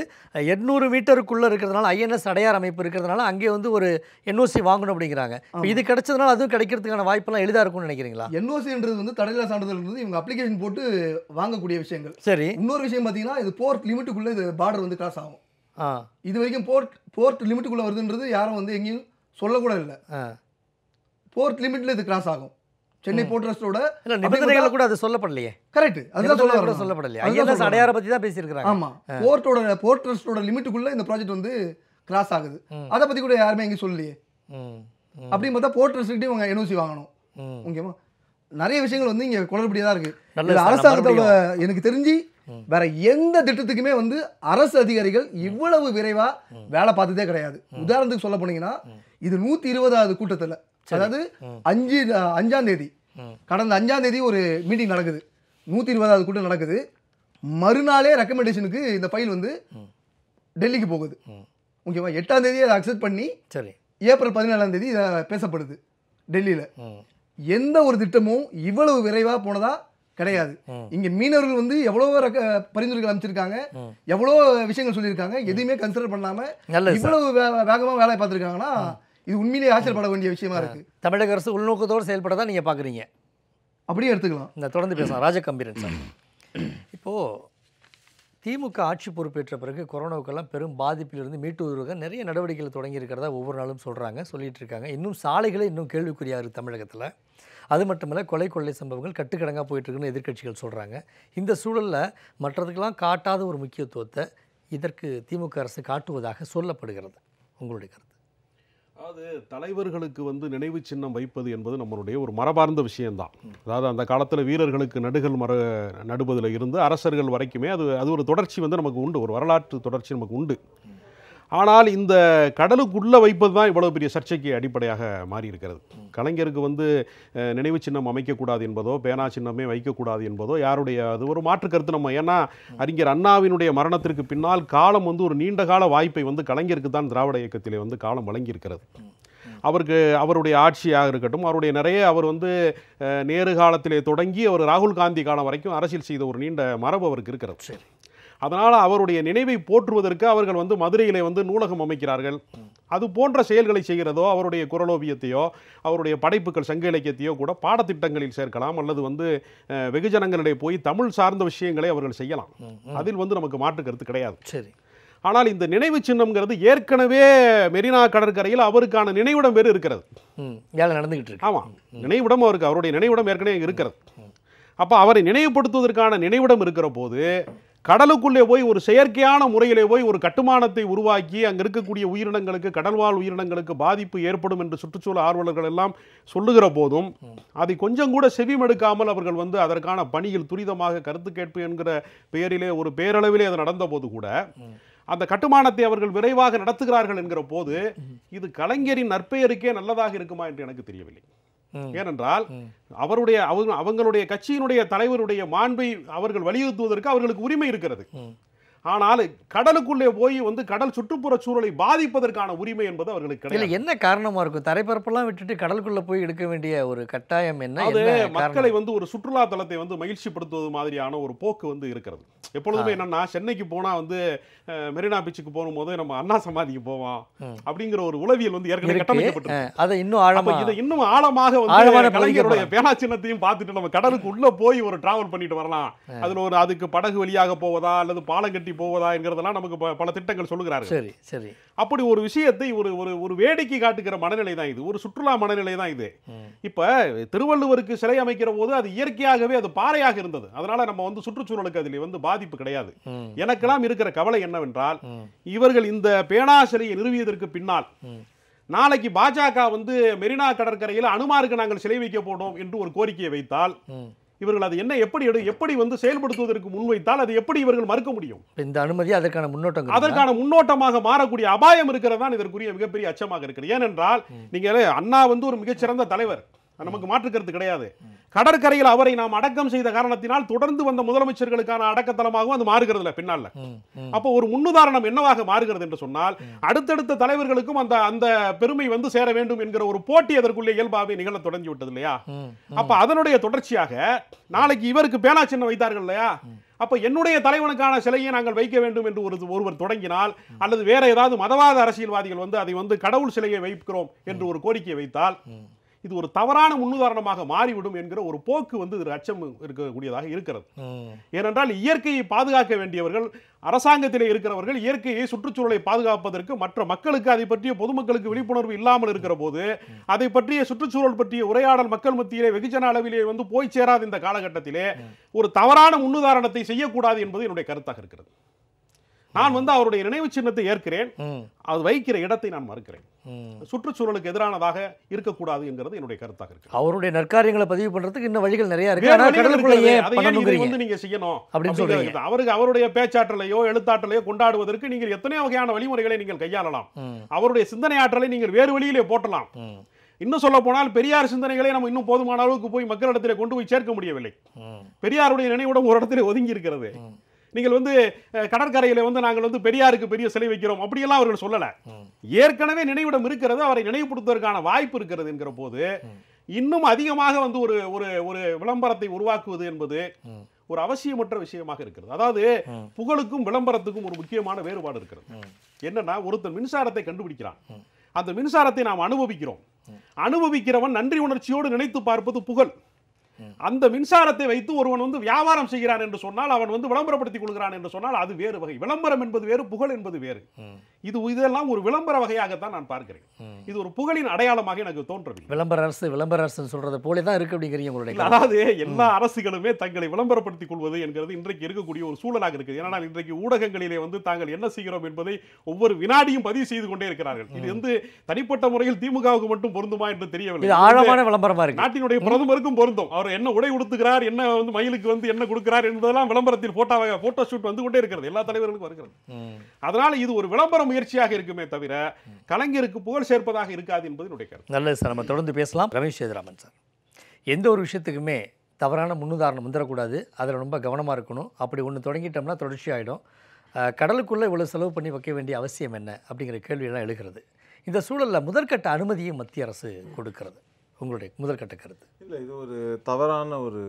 எட்நூறு மீட்டருக்குள்ளே இருக்கிறதுனால ஐஎன்எஸ் அடையார் அமைப்பு இருக்கிறதுனால அங்கே வந்து ஒரு என்ஓசி வாங்கணும் அப்படிங்கிறாங்க இது கிடைச்சதுனால அதுவும் கிடைக்கிறதுக்கான வாய்ப்பெல்லாம் எளிதாக இருக்கும்னு நினைக்கிறீங்களா என்ஓசின்றது வந்து தடையில்லா சான்றிதழ்ன்றது இவங்க அப்ளிகேஷன் போட்டு வாங்கக்கூடிய விஷயங்கள் சரி இன்னொரு விஷயம் பார்த்தீங்கன்னா இது போர்ட் லிமிட்டுக்குள்ளே இது பார்டர் வந்து கிராஸ் ஆகும் இது வரைக்கும் போர்ட் போர்ட் லிமிட்டுக்குள்ளே வருதுன்றது யாரும் வந்து எங்கேயும் சொல்லக்கூட இல்லை போர்ட் லிமிட்டில் இது கிராஸ் ஆகும் சென்னை போட்ரஸோட இல்ல நிபந்தனைகள் கூட அது சொல்லப்படலையே கரெக்ட் அதுதான் சொல்ல சொல்லப்படலையே ஐஎன்எஸ் அடையார பத்தி தான் பேசியிருக்காங்க ஆமா போர்ட்டோட போர்ட்ரஸ்டோட லிமிட்டுக்குள்ள இந்த ப்ராஜெக்ட் வந்து கிராஸ் ஆகுது அத பத்தி கூட யாருமே எங்கேயும் சொல்லலையே அப்படின்னு பார்த்தா போர்ட்ரஸ்ட் உங்க என்ஓசி வாங்கணும் ஓகேவா நிறைய விஷயங்கள் வந்து இங்க குளறுபடியா இருக்கு அரசாங்கத்தோட எனக்கு தெரிஞ்சு வேற எந்த திட்டத்துக்குமே வந்து அரசு அதிகாரிகள் இவ்வளவு விரைவா வேலை பார்த்ததே கிடையாது உதாரணத்துக்கு சொல்ல போனீங்கன்னா இது நூத்தி இருபதாவது கூட்டத்துல அதாவது அஞ்சு அஞ்சாம் தேதி கடந்த அஞ்சாம் தேதி ஒரு மீட்டிங் நடக்குது நூற்றி இருபதாவது கூட்டம் நடக்குது மறுநாளே ரெக்கமெண்டேஷனுக்கு இந்த ஃபைல் வந்து டெல்லிக்கு போகுது ஓகேவா எட்டாம் தேதி அதை அக்செப்ட் பண்ணி சரி ஏப்ரல் பதினேழாம் தேதி இதை பேசப்படுது டெல்லியில் எந்த ஒரு திட்டமும் இவ்வளவு விரைவாக போனதா கிடையாது இங்க மீனவர்கள் வந்து எவ்வளவோ பரிந்துரைகள் அனுப்பிச்சிருக்காங்க எவ்வளோ விஷயங்கள் சொல்லியிருக்காங்க எதுவுமே கன்சிடர் பண்ணாம இவ்வளவு வேகமாக வேலையை பார்த்துருக்காங்கன்னா இது உண்மையிலேயே ஆச்சரியப்பட வேண்டிய விஷயமா இருக்கு தமிழக அரசு உள்நோக்கத்தோடு செயல்பட தான் நீங்கள் பார்க்குறீங்க அப்படியே எடுத்துக்கலாம் இந்த தொடர்ந்து பேசலாம் ராஜகம்பீரன் சார் இப்போது திமுக ஆட்சி பொறுப்பேற்ற பிறகு கொரோனாவுக்கெல்லாம் பெரும் பாதிப்பிலிருந்து மீட்டு வருவதாக நிறைய நடவடிக்கைகள் தொடங்கி இருக்கிறதா ஒவ்வொரு நாளும் சொல்கிறாங்க சொல்லிகிட்டு இருக்காங்க இன்னும் சாலைகளே இன்னும் கேள்விக்குறியாக இருக்குது தமிழகத்தில் அது மட்டுமல்ல கொலை கொள்ளை சம்பவங்கள் கட்டுக்கடங்காக போயிட்டுருக்குன்னு எதிர்கட்சிகள் சொல்கிறாங்க இந்த சூழலில் மற்றதுக்கெல்லாம் காட்டாத ஒரு முக்கியத்துவத்தை இதற்கு திமுக அரசு காட்டுவதாக சொல்லப்படுகிறது உங்களுடைய கருத்து அதாவது தலைவர்களுக்கு வந்து நினைவு சின்னம் வைப்பது என்பது நம்மளுடைய ஒரு மரபார்ந்த விஷயம்தான் அதாவது அந்த காலத்தில் வீரர்களுக்கு நடுகள் மர நடுவதில் இருந்து அரசர்கள் வரைக்குமே அது அது ஒரு தொடர்ச்சி வந்து நமக்கு உண்டு ஒரு வரலாற்று தொடர்ச்சி நமக்கு உண்டு ஆனால் இந்த கடலுக்குள்ளே வைப்பது தான் இவ்வளோ பெரிய சர்ச்சைக்கு அடிப்படையாக மாறி இருக்கிறது கலைஞருக்கு வந்து நினைவு சின்னம் அமைக்கக்கூடாது என்பதோ பேனா சின்னமே வைக்கக்கூடாது என்பதோ யாருடைய அது ஒரு மாற்று கருத்து நம்ம ஏன்னா அறிஞர் அண்ணாவினுடைய மரணத்திற்கு பின்னால் காலம் வந்து ஒரு நீண்ட கால வாய்ப்பை வந்து கலைஞருக்கு தான் திராவிட இயக்கத்திலே வந்து காலம் வழங்கியிருக்கிறது அவருக்கு அவருடைய ஆட்சியாக இருக்கட்டும் அவருடைய நிறைய அவர் வந்து நேரு காலத்திலே தொடங்கி அவர் ராகுல் காந்தி காலம் வரைக்கும் அரசியல் செய்த ஒரு நீண்ட மரபு அவருக்கு இருக்கிறது சரி அதனால் அவருடைய நினைவை போற்றுவதற்கு அவர்கள் வந்து மதுரையில் வந்து நூலகம் அமைக்கிறார்கள் அது போன்ற செயல்களை செய்கிறதோ அவருடைய குரலோவியத்தையோ அவருடைய படைப்புகள் சங்க இலக்கியத்தையோ கூட பாடத்திட்டங்களில் சேர்க்கலாம் அல்லது வந்து வெகுஜனங்களிடையே போய் தமிழ் சார்ந்த விஷயங்களை அவர்கள் செய்யலாம் அதில் வந்து நமக்கு மாற்று கருத்து கிடையாது சரி ஆனால் இந்த நினைவு சின்னம்ங்கிறது ஏற்கனவே மெரினா கடற்கரையில் அவருக்கான நினைவிடம் வேறு இருக்கிறது வேலை நடந்துகிட்டு இருக்கு ஆமாம் நினைவிடம் அவருக்கு அவருடைய நினைவிடம் ஏற்கனவே இருக்கிறது அப்போ அவரை நினைவுபடுத்துவதற்கான நினைவிடம் இருக்கிற போது கடலுக்குள்ளே போய் ஒரு செயற்கையான முறையிலே போய் ஒரு கட்டுமானத்தை உருவாக்கி அங்கே இருக்கக்கூடிய உயிரினங்களுக்கு கடல்வாழ் உயிரினங்களுக்கு பாதிப்பு ஏற்படும் என்று சுற்றுச்சூழல் ஆர்வலர்கள் எல்லாம் சொல்லுகிற போதும் அதை கொஞ்சம் கூட செவிமெடுக்காமல் அவர்கள் வந்து அதற்கான பணியில் துரிதமாக கருத்து கேட்பு என்கிற பெயரிலே ஒரு பேரளவிலே அது நடந்த போது கூட அந்த கட்டுமானத்தை அவர்கள் விரைவாக நடத்துகிறார்கள் என்கிற போது இது கலைஞரின் நற்பெயருக்கே நல்லதாக இருக்குமா என்று எனக்கு தெரியவில்லை ஏனென்றால் அவருடைய அவங்களுடைய கட்சியினுடைய தலைவருடைய மாண்பை அவர்கள் வலியுறுத்துவதற்கு அவர்களுக்கு உரிமை இருக்கிறது ஆனால் கடலுக்குள்ளே போய் வந்து கடல் சுற்றுப்புற சூழலை பாதிப்பதற்கான உரிமை என்பது அவர்களுக்கு கிடையாது என்ன காரணமாக இருக்கும் தரைப்பரப்பெல்லாம் விட்டுட்டு கடலுக்குள்ளே போய் எடுக்க வேண்டிய ஒரு கட்டாயம் என்ன அது மக்களை வந்து ஒரு சுற்றுலா தலத்தை வந்து மகிழ்ச்சிப்படுத்துவது மாதிரியான ஒரு போக்கு வந்து இருக்கிறது எப்பொழுதுமே என்னன்னா சென்னைக்கு போனால் வந்து மெரினா பீச்சுக்கு போகும்போது நம்ம அண்ணா சமாதிக்கு போவோம் அப்படிங்கிற ஒரு உளவியல் வந்து ஏற்கனவே கட்டமைக்கப்பட்டது அதை இன்னும் ஆழமாக இதை இன்னும் ஆழமாக வந்து கலைஞருடைய பேனா சின்னத்தையும் பார்த்துட்டு நம்ம கடலுக்கு உள்ளே போய் ஒரு டிராவல் பண்ணிட்டு வரலாம் அதில் ஒரு அதுக்கு படகு வழியாக போவதா அல்லது பாலம் கட்டி ஈட்டி போவதா என்கிறதெல்லாம் நமக்கு பல திட்டங்கள் சொல்லுகிறாரு சரி சரி அப்படி ஒரு விஷயத்தை ஒரு ஒரு ஒரு வேடிக்கை காட்டுகிற மனநிலை தான் இது ஒரு சுற்றுலா மனநிலை தான் இது இப்போ திருவள்ளுவருக்கு சிலை அமைக்கிற போது அது இயற்கையாகவே அது பாறையாக இருந்தது அதனால நம்ம வந்து சுற்றுச்சூழலுக்கு அதில் வந்து பாதிப்பு கிடையாது எனக்கெல்லாம் இருக்கிற கவலை என்னவென்றால் இவர்கள் இந்த பேனா சிலையை நிறுவியதற்கு பின்னால் நாளைக்கு பாஜக வந்து மெரினா கடற்கரையில் அனுமாருக்கு நாங்கள் சிலை வைக்க போனோம் என்று ஒரு கோரிக்கையை வைத்தால் இவர்கள் அதை என்ன எப்படி எடு எப்படி வந்து செயல்படுத்துவதற்கு முன்வைத்தால் அது எப்படி இவர்கள் மறுக்க முடியும் இந்த அனுமதி அதற்கான முன்னோட்டம் அதற்கான முன்னோட்டமாக மாறக்கூடிய அபாயம் இருக்கிறதான் இதற்குரிய மிகப்பெரிய அச்சமாக இருக்கிறது ஏனென்றால் நீங்கள் அண்ணா வந்து ஒரு மிகச்சிறந்த தலைவர் நமக்கு மாற்றுக்கிறது கிடையாது கடற்கரையில் அவரை நாம் அடக்கம் செய்த காரணத்தினால் தொடர்ந்து வந்த முதலமைச்சர்களுக்கான அடக்கத்தலமாகவும் அது இல்லை பின்னால் அப்போ ஒரு முன்னுதாரணம் என்னவாக மாறுகிறது என்று சொன்னால் அடுத்தடுத்த தலைவர்களுக்கும் அந்த அந்த பெருமை வந்து சேர வேண்டும் என்கிற ஒரு போட்டி அதற்குள்ளே இயல்பாகவே நிகழ தொடங்கி விட்டது இல்லையா அப்ப அதனுடைய தொடர்ச்சியாக நாளைக்கு இவருக்கு பேனா சின்ன வைத்தார்கள் இல்லையா அப்ப என்னுடைய தலைவனுக்கான சிலையை நாங்கள் வைக்க வேண்டும் என்று ஒரு ஒருவர் தொடங்கினால் அல்லது வேற ஏதாவது மதவாத அரசியல்வாதிகள் வந்து அதை வந்து கடவுள் சிலையை வைக்கிறோம் என்று ஒரு கோரிக்கையை வைத்தால் இது ஒரு தவறான முன்னுதாரணமாக மாறிவிடும் என்கிற ஒரு போக்கு வந்து இதில் அச்சம் இருக்கக்கூடியதாக இருக்கிறது ஏனென்றால் இயற்கையை பாதுகாக்க வேண்டியவர்கள் அரசாங்கத்திலே இருக்கிறவர்கள் இயற்கையை சுற்றுச்சூழலை பாதுகாப்பதற்கு மற்ற மக்களுக்கு அதை பற்றிய பொதுமக்களுக்கு விழிப்புணர்வு இல்லாமல் இருக்கிற போது அதை பற்றிய சுற்றுச்சூழல் பற்றிய உரையாடல் மக்கள் மத்தியிலே வெகுஜன அளவிலே வந்து போய் சேராது இந்த காலகட்டத்திலே ஒரு தவறான முன்னுதாரணத்தை செய்யக்கூடாது என்பது என்னுடைய கருத்தாக இருக்கிறது நான் வந்து அவருடைய நினைவு சின்னத்தை ஏற்கிறேன் அது வைக்கிற இடத்தை நான் மறுக்கிறேன் சுற்றுச்சூழலுக்கு எதிரானதாக இருக்கக்கூடாது என்கிறது என்னுடைய கருத்தாக இருக்கு அவருடைய நற்காரியங்களை பதிவு பண்றதுக்கு இன்னும் வழிகள் நிறைய இருக்கு அவருக்கு அவருடைய பேச்சாற்றலையோ எழுத்தாற்றலையோ கொண்டாடுவதற்கு நீங்கள் எத்தனையோ வகையான வழிமுறைகளை நீங்கள் கையாளலாம் அவருடைய சிந்தனை ஆற்றலை நீங்கள் வேறு வழியிலே போட்டலாம் இன்னும் சொல்ல போனால் பெரியார் சிந்தனைகளை நம்ம இன்னும் போதுமான அளவுக்கு போய் மக்களிடத்தில் கொண்டு போய் சேர்க்க முடியவில்லை பெரியாருடைய நினைவுடன் ஒரு இடத்துல ஒதுங்கி இருக்கிறது நீங்கள் வந்து கடற்கரையில் வந்து நாங்கள் வந்து பெரியாருக்கு பெரிய சிலை வைக்கிறோம் அப்படியெல்லாம் அவர்கள் சொல்லலை ஏற்கனவே நினைவிடம் இருக்கிறது அவரை நினைவுபடுத்துவதற்கான வாய்ப்பு இருக்கிறது என்கிற போது இன்னும் அதிகமாக வந்து ஒரு ஒரு ஒரு விளம்பரத்தை உருவாக்குவது என்பது ஒரு அவசியமற்ற விஷயமாக இருக்கிறது அதாவது புகழுக்கும் விளம்பரத்துக்கும் ஒரு முக்கியமான வேறுபாடு இருக்கிறது என்னன்னா ஒருத்தன் மின்சாரத்தை கண்டுபிடிக்கிறான் அந்த மின்சாரத்தை நாம் அனுபவிக்கிறோம் அனுபவிக்கிறவன் நன்றி உணர்ச்சியோடு நினைத்து பார்ப்பது புகழ் அந்த மின்சாரத்தை வைத்து ஒருவன் வந்து வியாபாரம் செய்கிறான் என்று சொன்னால் அவன் வந்து விளம்பரப்படுத்திக் கொள்கிறான் என்று சொன்னால் அது வேறு வகை விளம்பரம் என்பது வேறு புகழ் என்பது வேறு இது இதெல்லாம் ஒரு விளம்பர வகையாகத்தான் நான் பார்க்கிறேன் இது ஒரு புகழின் அடையாளமாக எனக்கு தோன்றது விளம்பர அரசு விளம்பர அரசு சொல்றது போலே தான் இருக்கு அப்படிங்கிறீங்க உங்களுடைய அதாவது எல்லா அரசுகளுமே தங்களை விளம்பரப்படுத்திக் கொள்வது என்கிறது இன்றைக்கு இருக்கக்கூடிய ஒரு சூழலாக இருக்குது ஏனால் இன்றைக்கு ஊடகங்களிலே வந்து தாங்கள் என்ன செய்கிறோம் என்பதை ஒவ்வொரு வினாடியும் பதிவு செய்து கொண்டே இருக்கிறார்கள் இது வந்து தனிப்பட்ட முறையில் திமுகவுக்கு மட்டும் பொருந்துமா என்று தெரியவில்லை ஆழமான விளம்பரமா இருக்கு நாட்டினுடைய பிரதமருக்கும் பொருந்தும் அவர் என்ன என்ன உடை உடுத்துகிறார் என்ன வந்து மயிலுக்கு வந்து என்ன கொடுக்கிறார் என்பதெல்லாம் விளம்பரத்தில் போட்டோ போட்டோ ஷூட் வந்து கொண்டே இருக்கிறது எல்லா தலைவர்களுக்கும் வருகிறது அதனால இது ஒரு விளம்பர முயற்சியாக இருக்குமே தவிர கலைஞருக்கு புகழ் சேர்ப்பதாக இருக்காது என்பது என்னுடைய கருத்து நல்லது சார் நம்ம தொடர்ந்து பேசலாம் ரமேஷ் சேதுராமன் சார் எந்த ஒரு விஷயத்துக்குமே தவறான முன்னுதாரணம் வந்துடக்கூடாது அதில் ரொம்ப கவனமாக இருக்கணும் அப்படி ஒன்று தொடங்கிட்டோம்னா தொடர்ச்சி ஆகிடும் கடலுக்குள்ளே இவ்வளோ செலவு பண்ணி வைக்க வேண்டிய அவசியம் என்ன அப்படிங்கிற கேள்வியெல்லாம் எழுகிறது இந்த சூழலில் முதற்கட்ட அனுமதியை மத்திய அரசு கொடுக்கிறது உங்களுடைய கட்ட கருத்து இல்லை இது ஒரு தவறான ஒரு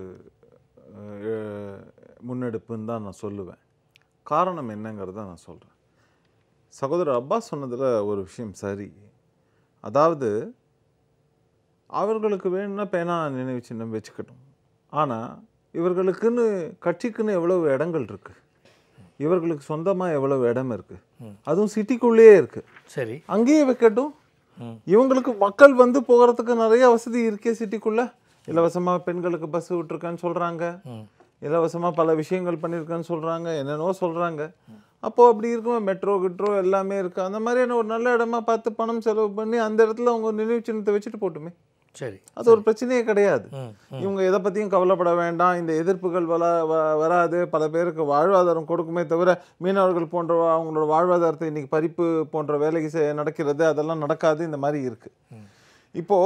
முன்னெடுப்புன்னு தான் நான் சொல்லுவேன் காரணம் என்னங்கிறத நான் சொல்கிறேன் சகோதரர் அப்பா சொன்னதில் ஒரு விஷயம் சரி அதாவது அவர்களுக்கு வேணும்னா பேனா நினைவு சின்னம் வச்சுக்கட்டும் ஆனால் இவர்களுக்குன்னு கட்சிக்குன்னு எவ்வளவு இடங்கள் இருக்குது இவர்களுக்கு சொந்தமாக எவ்வளவு இடம் இருக்குது அதுவும் சிட்டிக்குள்ளேயே இருக்குது சரி அங்கேயே வைக்கட்டும் இவங்களுக்கு மக்கள் வந்து போகிறதுக்கு நிறைய வசதி இருக்கே சிட்டிக்குள்ள இலவசமாக பெண்களுக்கு பஸ் விட்டுருக்கேன்னு சொல்கிறாங்க இலவசமாக பல விஷயங்கள் பண்ணியிருக்கேன்னு சொல்கிறாங்க என்னென்னவோ சொல்கிறாங்க அப்போது அப்படி இருக்கும் மெட்ரோ கிட்ரோ எல்லாமே இருக்குது அந்த மாதிரியான ஒரு நல்ல இடமா பார்த்து பணம் செலவு பண்ணி அந்த இடத்துல அவங்க நினைவு சின்னத்தை வச்சுட்டு போட்டுமே சரி அது ஒரு பிரச்சனையே கிடையாது இவங்க எதை பற்றியும் கவலைப்பட வேண்டாம் இந்த எதிர்ப்புகள் வள வராது பல பேருக்கு வாழ்வாதாரம் கொடுக்குமே தவிர மீனவர்கள் போன்ற அவங்களோட வாழ்வாதாரத்தை இன்றைக்கி பறிப்பு போன்ற வேலைக்கு நடக்கிறது அதெல்லாம் நடக்காது இந்த மாதிரி இருக்குது இப்போ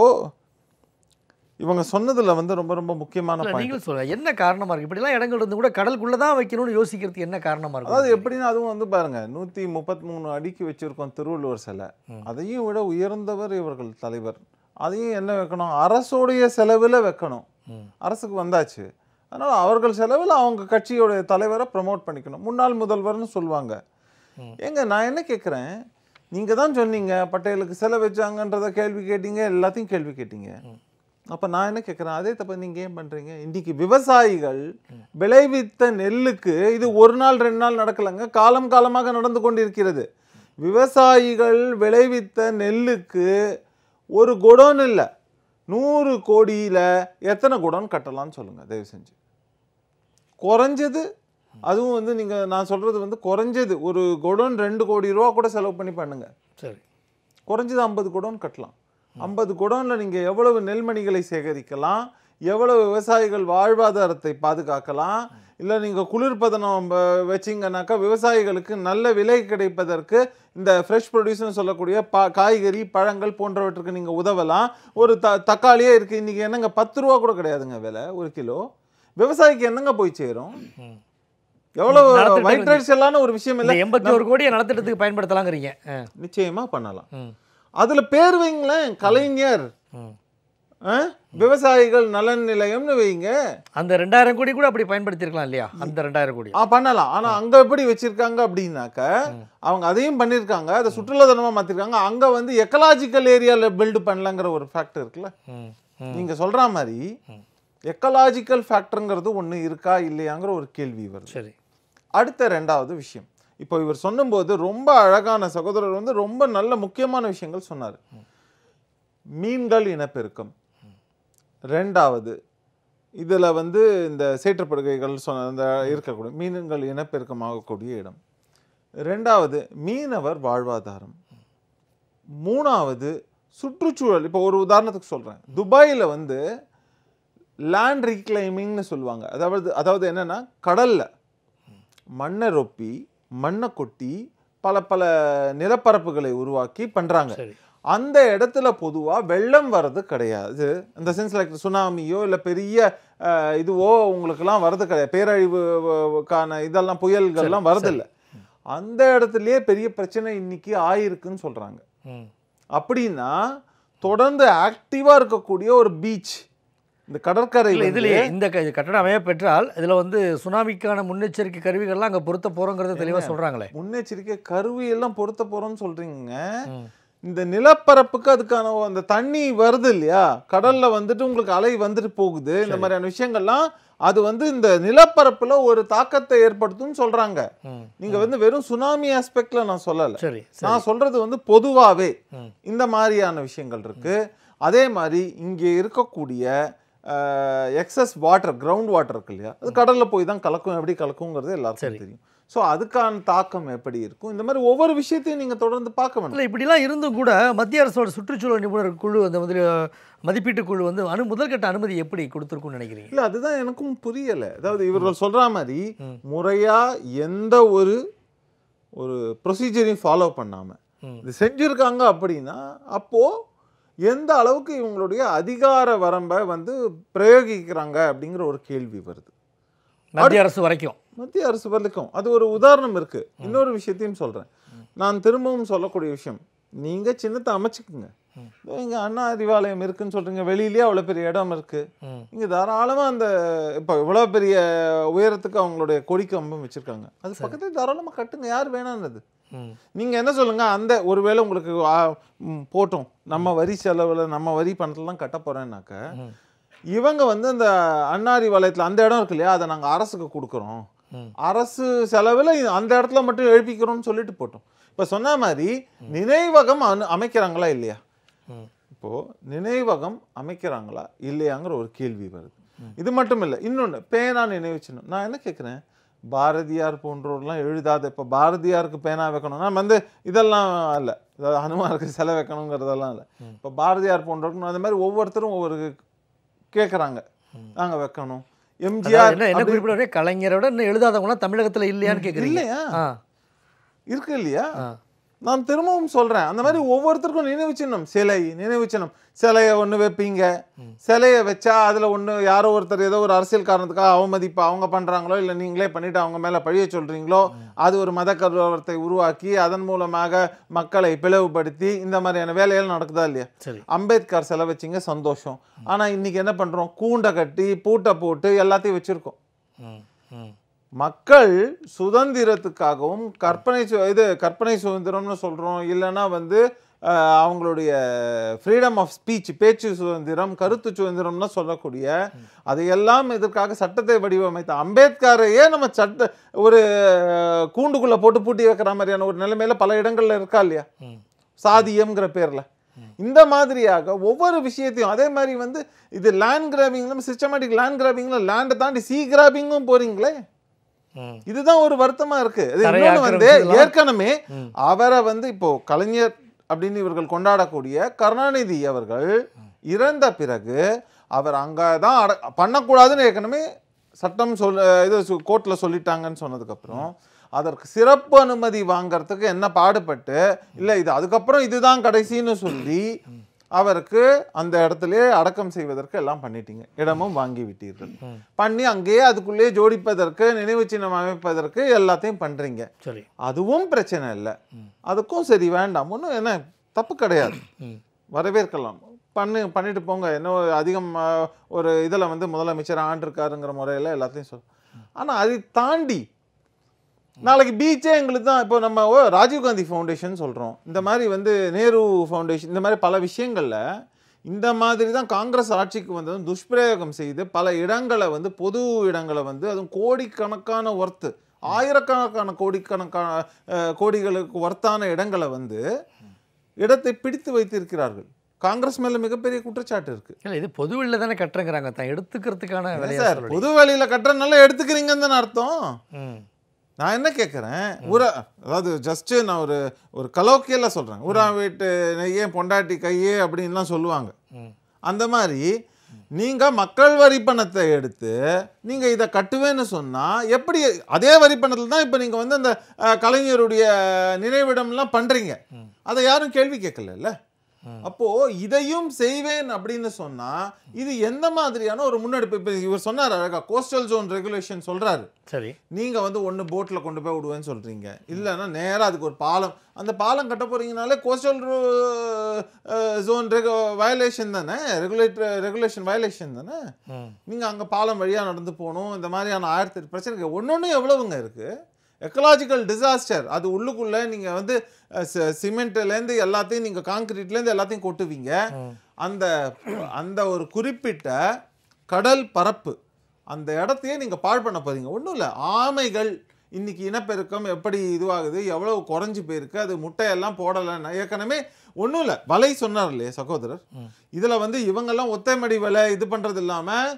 இவங்க சொன்னதுல வந்து ரொம்ப ரொம்ப முக்கியமான நீங்கள் சொல்ல என்ன காரணமா இருக்கு இப்படிலாம் இடங்கள் இருந்து கூட கடலுக்குள்ள தான் வைக்கணும்னு யோசிக்கிறது என்ன காரணமா இருக்கு அதாவது எப்படின்னா அதுவும் வந்து பாருங்க நூத்தி முப்பத்தி மூணு அடிக்கு வச்சிருக்கோம் திருவள்ளுவர் சிலை அதையும் விட உயர்ந்தவர் இவர்கள் தலைவர் அதையும் என்ன வைக்கணும் அரசுடைய செலவில் வைக்கணும் அரசுக்கு வந்தாச்சு அதனால் அவர்கள் செலவில் அவங்க கட்சியோடைய தலைவரை ப்ரமோட் பண்ணிக்கணும் முன்னாள் முதல்வர்னு சொல்லுவாங்க ஏங்க நான் என்ன கேட்குறேன் நீங்கள் தான் சொன்னீங்க பட்டேலுக்கு செலவு வச்சாங்கன்றத கேள்வி கேட்டீங்க எல்லாத்தையும் கேள்வி கேட்டீங்க அப்போ நான் என்ன கேட்குறேன் அதே தப்ப நீங்கள் ஏன் பண்ணுறீங்க இன்றைக்கி விவசாயிகள் விளைவித்த நெல்லுக்கு இது ஒரு நாள் ரெண்டு நாள் நடக்கலைங்க காலம் காலமாக நடந்து கொண்டிருக்கிறது விவசாயிகள் விளைவித்த நெல்லுக்கு ஒரு குடோன் இல்லை நூறு கோடியில் எத்தனை குடோன் கட்டலாம்னு சொல்லுங்கள் தயவு செஞ்சு குறைஞ்சது அதுவும் வந்து நீங்கள் நான் சொல்கிறது வந்து குறைஞ்சது ஒரு குடோன் ரெண்டு கோடி ரூபா கூட செலவு பண்ணி பண்ணுங்கள் சரி குறைஞ்சது ஐம்பது குடோன் கட்டலாம் ஐம்பது குடோனில் நீங்கள் எவ்வளவு நெல்மணிகளை சேகரிக்கலாம் எவ்வளவு விவசாயிகள் வாழ்வாதாரத்தை பாதுகாக்கலாம் இல்லை நீங்கள் குளிர்பதனம் வச்சிங்கனாக்கா விவசாயிகளுக்கு நல்ல விலை கிடைப்பதற்கு இந்த ஃப்ரெஷ் ப்ரொடியூஸ்னு சொல்லக்கூடிய பா காய்கறி பழங்கள் போன்றவற்றுக்கு நீங்கள் உதவலாம் ஒரு த தக்காளியே இருக்குது இன்றைக்கி என்னங்க பத்து ரூபா கூட கிடையாதுங்க விலை ஒரு கிலோ விவசாயிக்கு என்னங்க போய் சேரும் எவ்வளவு ஒயிட் ரைட்ஸ் ஒரு விஷயம் இல்லை எண்பத்தி ஒரு கோடியை நலத்திட்டத்துக்கு பயன்படுத்தலாங்கிறீங்க நிச்சயமாக பண்ணலாம் அதில் பேர் வைங்களேன் கலைஞர் விவசாயிகள் நலன் நிலையம்னு வைங்க அந்த ரெண்டாயிரம் கோடி கூட அப்படி பயன்படுத்திருக்கலாம் இல்லையா அந்த ரெண்டாயிரம் கோடி பண்ணலாம் ஆனா அங்க எப்படி வச்சிருக்காங்க அப்படின்னாக்க அவங்க அதையும் பண்ணிருக்காங்க அதை சுற்றுலாதனமா மாத்திருக்காங்க அங்க வந்து எக்கலாஜிக்கல் ஏரியால பில்டு பண்ணலங்கிற ஒரு ஃபேக்டர் இருக்குல்ல நீங்க சொல்ற மாதிரி எக்கலாஜிக்கல் ஃபேக்டருங்கிறது ஒண்ணு இருக்கா இல்லையாங்கிற ஒரு கேள்வி வருது சரி அடுத்த ரெண்டாவது விஷயம் இப்போ இவர் சொன்னும்போது ரொம்ப அழகான சகோதரர் வந்து ரொம்ப நல்ல முக்கியமான விஷயங்கள் சொன்னார் மீன்கள் இனப்பெருக்கம் ரெண்டாவது இதில் வந்து இந்த சேற்றுப்படுகைகள் சொன்ன அந்த இருக்கக்கூடிய மீன்கள் இனப்பெருக்கமாகக்கூடிய இடம் ரெண்டாவது மீனவர் வாழ்வாதாரம் மூணாவது சுற்றுச்சூழல் இப்போ ஒரு உதாரணத்துக்கு சொல்கிறேன் துபாயில் வந்து லேண்ட் ரீக்ளைமிங்னு சொல்லுவாங்க அதாவது அதாவது என்னென்னா கடலில் மண்ணை ரொப்பி மண்ணை கொட்டி பல பல நிலப்பரப்புகளை உருவாக்கி பண்ணுறாங்க அந்த இடத்துல பொதுவாக வெள்ளம் வர்றது கிடையாது இந்த சென்ஸ் லைக் சுனாமியோ இல்லை பெரிய இதுவோ உங்களுக்கெல்லாம் வர்றது கிடையாது பேரழிவுக்கான இதெல்லாம் புயல்கள்லாம் வரதில்லை அந்த இடத்துலயே பெரிய பிரச்சனை இன்னைக்கு ஆயிருக்குன்னு சொல்கிறாங்க அப்படின்னா தொடர்ந்து ஆக்டிவாக இருக்கக்கூடிய ஒரு பீச் இந்த கடற்கரையில் இதுலேயே இந்த கட்டடம் அமைய பெற்றால் இதில் வந்து சுனாமிக்கான முன்னெச்சரிக்கை கருவிகள்லாம் அங்கே பொருத்த போகிறோங்கிறத தெளிவாக சொல்கிறாங்களே முன்னெச்சரிக்கை கருவியெல்லாம் பொருத்த போகிறோம்னு சொல்கிறீங்க இந்த நிலப்பரப்புக்கு அதுக்கான அந்த தண்ணி வருது இல்லையா கடல்ல வந்துட்டு உங்களுக்கு அலை வந்துட்டு போகுது இந்த மாதிரியான விஷயங்கள்லாம் அது வந்து இந்த நிலப்பரப்புல ஒரு தாக்கத்தை ஏற்படுத்தும் சொல்றாங்க நீங்க வந்து வெறும் சுனாமி ஆஸ்பெக்ட்ல நான் சொல்லல நான் சொல்றது வந்து பொதுவாவே இந்த மாதிரியான விஷயங்கள் இருக்கு அதே மாதிரி இங்கே இருக்கக்கூடிய எக்ஸஸ் வாட்டர் கிரவுண்ட் வாட்டர் இருக்கு இல்லையா அது கடல்ல போய் தான் கலக்கும் எப்படி கலக்குங்கிறது எல்லாருக்கும் தெரியும் ஸோ அதுக்கான தாக்கம் எப்படி இருக்கும் இந்த மாதிரி ஒவ்வொரு விஷயத்தையும் நீங்கள் தொடர்ந்து பார்க்க வேண்டும் இல்லை இப்படிலாம் இருந்தும் கூட மத்திய அரசோட சுற்றுச்சூழல் நிபுணர் குழு அந்த மாதிரி மதிப்பீட்டு குழு வந்து அனு முதல்கட்ட அனுமதி எப்படி கொடுத்துருக்குன்னு நினைக்கிறீங்க இல்லை அதுதான் எனக்கும் புரியலை அதாவது இவர்கள் சொல்கிற மாதிரி முறையாக எந்த ஒரு ஒரு ப்ரொசீஜரையும் ஃபாலோ பண்ணாமல் இது செஞ்சுருக்காங்க அப்படின்னா அப்போது எந்த அளவுக்கு இவங்களுடைய அதிகார வரம்பை வந்து பிரயோகிக்கிறாங்க அப்படிங்கிற ஒரு கேள்வி வருது மத்திய அரசு வரைக்கும் மத்திய அரசு பள்ளிக்கும் அது ஒரு உதாரணம் இருக்கு இன்னொரு விஷயத்தையும் சொல்கிறேன் நான் திரும்பவும் சொல்லக்கூடிய விஷயம் நீங்கள் சின்னத்தை அமைச்சுக்குங்க இங்கே அண்ணா அறிவாலயம் இருக்குன்னு சொல்கிறீங்க வெளியிலேயே அவ்வளோ பெரிய இடம் இருக்கு இங்கே தாராளமாக அந்த இப்போ இவ்வளோ பெரிய உயரத்துக்கு அவங்களுடைய கொடி கம்பம் வச்சிருக்காங்க அது பக்கத்தில் தாராளமாக கட்டுங்க யார் வேணான்னது நீங்கள் என்ன சொல்லுங்கள் அந்த ஒருவேளை உங்களுக்கு போட்டோம் நம்ம வரி செலவில் நம்ம வரி பணத்தில் தான் கட்ட போறேன்னாக்க இவங்க வந்து அந்த அண்ணாரி வலயத்தில் அந்த இடம் இருக்கு இல்லையா அதை நாங்கள் அரசுக்கு கொடுக்குறோம் அரசு செலவில் அந்த இடத்துல மட்டும் எழுப்பிக்கிறோம்னு சொல்லிட்டு போட்டோம் இப்போ சொன்ன மாதிரி நினைவகம் அனு அமைக்கிறாங்களா இல்லையா இப்போ நினைவகம் அமைக்கிறாங்களா இல்லையாங்கிற ஒரு கேள்வி வருது இது மட்டும் இல்லை இன்னொன்று பேனா நினைவு சின்னம் நான் என்ன கேட்குறேன் பாரதியார் போன்றவர்கள்லாம் எழுதாத இப்போ பாரதியாருக்கு பேனா வைக்கணும் நம்ம வந்து இதெல்லாம் இல்லை ஹனுமானுக்கு சிலை வைக்கணுங்கிறதெல்லாம் இல்லை இப்போ பாரதியார் போன்றவர்கள் அந்த மாதிரி ஒவ்வொருத்தரும் ஒவ்வொரு கேட்குறாங்க நாங்கள் வைக்கணும் எம்ஜிஆர் என்ன குறிப்பிட கலைஞரோட இன்னும் எழுதாதவங்களாம் தமிழகத்தில் இல்லையான்னு கேட்குறீங்க இல்லையா இருக்கு இல்லையா நான் திரும்பவும் சொல்றேன் அந்த மாதிரி ஒவ்வொருத்தருக்கும் நினைவு சின்னம் சிலை நினைவு சின்னம் சிலையை ஒன்று வைப்பீங்க சிலையை வச்சா அதில் ஒன்று யாரோ ஒருத்தர் ஏதோ ஒரு அரசியல் காரணத்துக்காக அவமதிப்பு அவங்க பண்ணுறாங்களோ இல்லை நீங்களே பண்ணிவிட்டு அவங்க மேலே பழிய சொல்கிறீங்களோ அது ஒரு மத கருவரத்தை உருவாக்கி அதன் மூலமாக மக்களை பிளவுபடுத்தி இந்த மாதிரியான வேலைகள் நடக்குதா இல்லையா அம்பேத்கர் சிலை வச்சிங்க சந்தோஷம் ஆனால் இன்றைக்கி என்ன பண்ணுறோம் கூண்டை கட்டி பூட்டை போட்டு எல்லாத்தையும் வச்சுருக்கோம் மக்கள் சுதந்திரத்துக்காகவும் கற்பனை சு இது கற்பனை சுதந்திரம்னு சொல்கிறோம் இல்லைன்னா வந்து அவங்களுடைய ஃப்ரீடம் ஆஃப் ஸ்பீச் பேச்சு சுதந்திரம் கருத்து சுதந்திரம்னு சொல்லக்கூடிய அதையெல்லாம் இதற்காக சட்டத்தை வடிவமைத்த அம்பேத்கரையே நம்ம சட்ட ஒரு கூண்டுக்குள்ளே போட்டு பூட்டி வைக்கிற மாதிரியான ஒரு நிலைமையில் பல இடங்களில் இருக்கா இல்லையா சாதியம்ங்கிற பேரில் இந்த மாதிரியாக ஒவ்வொரு விஷயத்தையும் அதே மாதிரி வந்து இது லேண்ட் கிராபிங்லும் சிஸ்டமேட்டிக் லேண்ட் கிராபிங்கில் லேண்டை தாண்டி சீ கிராபிங்கும் போகிறீங்களே இதுதான் ஒரு வருத்தமா இருக்கு வந்து ஏற்கனவே அவரை வந்து இப்போ கலைஞர் அப்படின்னு இவர்கள் கொண்டாடக்கூடிய கருணாநிதி அவர்கள் இறந்த பிறகு அவர் அங்கே தான் அட பண்ணக்கூடாதுன்னு ஏற்கனவே சட்டம் சொல் இது கோர்ட்டில் சொல்லிட்டாங்கன்னு சொன்னதுக்கப்புறம் அதற்கு சிறப்பு அனுமதி வாங்கிறதுக்கு என்ன பாடுபட்டு இல்லை இது அதுக்கப்புறம் இதுதான் கடைசின்னு சொல்லி அவருக்கு அந்த இடத்துலே அடக்கம் செய்வதற்கு எல்லாம் பண்ணிட்டீங்க இடமும் வாங்கி விட்டீர்கள் பண்ணி அங்கேயே அதுக்குள்ளேயே ஜோடிப்பதற்கு நினைவு சின்னம் அமைப்பதற்கு எல்லாத்தையும் பண்ணுறீங்க சரி அதுவும் பிரச்சனை இல்லை அதுக்கும் சரி வேண்டாம் ஒன்றும் என்ன தப்பு கிடையாது வரவேற்கலாம் பண்ணு பண்ணிட்டு போங்க என்ன அதிகம் ஒரு இதில் வந்து முதலமைச்சர் ஆண்டிருக்காருங்கிற முறையில் எல்லாத்தையும் சொல் ஆனால் அதை தாண்டி நாளைக்கு பீச்சே எங்களுக்கு தான் இப்போ நம்ம ராஜீவ் ராஜீவ்காந்தி ஃபவுண்டேஷன் சொல்கிறோம் இந்த மாதிரி வந்து நேரு ஃபவுண்டேஷன் இந்த மாதிரி பல விஷயங்களில் இந்த மாதிரி தான் காங்கிரஸ் ஆட்சிக்கு வந்ததும் துஷ்பிரயோகம் செய்து பல இடங்களை வந்து பொது இடங்களை வந்து அதுவும் கோடிக்கணக்கான ஒர்த்து ஆயிரக்கணக்கான கோடிக்கணக்கான கோடிகளுக்கு ஒர்த்தான இடங்களை வந்து இடத்தை பிடித்து வைத்திருக்கிறார்கள் காங்கிரஸ் மேல மிகப்பெரிய குற்றச்சாட்டு இருக்கு இல்ல இது பொது வெளியில தானே கட்டுறங்கிறாங்க தான் எடுத்துக்கிறதுக்கான பொது வெளியில கட்டுறதுனால எடுத்துக்கிறீங்கன்னு தானே அர்த்தம் நான் என்ன கேட்குறேன் உரா அதாவது ஜஸ்ட்டு நான் ஒரு ஒரு கலோக்கியெல்லாம் சொல்கிறேன் உரா வீட்டு நெய்யே பொண்டாட்டி கையே அப்படின்லாம் சொல்லுவாங்க அந்த மாதிரி நீங்கள் மக்கள் வரி பணத்தை எடுத்து நீங்கள் இதை கட்டுவேன்னு சொன்னால் எப்படி அதே வரி பணத்தில் தான் இப்போ நீங்கள் வந்து அந்த கலைஞருடைய நினைவிடம்லாம் பண்ணுறீங்க அதை யாரும் கேள்வி கேட்கல அப்போ இதையும் செய்வேன் அப்படின்னு சொன்னா இது எந்த மாதிரியான ஒரு முன்னெடுப்பு இப்போ இவர் சொன்னார் அழகா கோஸ்டல் ஜோன் ரெகுலேஷன் சொல்றாரு சரி நீங்க வந்து ஒன்னு போட்ல கொண்டு போய் விடுவேன்னு சொல்றீங்க இல்லைன்னா நேரா அதுக்கு ஒரு பாலம் அந்த பாலம் கட்ட போறீங்கனாலே கோஸ்டல் ஜோன் ரெகு வயலேஷன் தானே ரெகுலேட் ரெகுலேஷன் வயலேஷன் தானே நீங்க அங்கே பாலம் வழியாக நடந்து போகணும் இந்த மாதிரியான ஆயிரத்தி பிரச்சனைக்கு ஒன்று ஒன்று எவ்வளவுங்க இருக்குது எக்கலாஜிக்கல் டிசாஸ்டர் அது உள்ளுக்குள்ளே நீங்கள் வந்து சிமெண்ட்லேருந்து எல்லாத்தையும் நீங்கள் காங்கிரீட்லேருந்து எல்லாத்தையும் கொட்டுவீங்க அந்த அந்த ஒரு குறிப்பிட்ட கடல் பரப்பு அந்த இடத்தையே நீங்கள் பாழ் பண்ண போகிறீங்க ஒன்றும் இல்லை ஆமைகள் இன்றைக்கி இனப்பெருக்கம் எப்படி இதுவாகுது எவ்வளோ குறைஞ்சி போயிருக்கு அது முட்டையெல்லாம் போடலைன்னா ஏற்கனவே ஒன்றும் இல்லை வலை சொன்னார் இல்லையே சகோதரர் இதில் வந்து இவங்கெல்லாம் ஒத்தைமடி வலை இது பண்ணுறது இல்லாமல்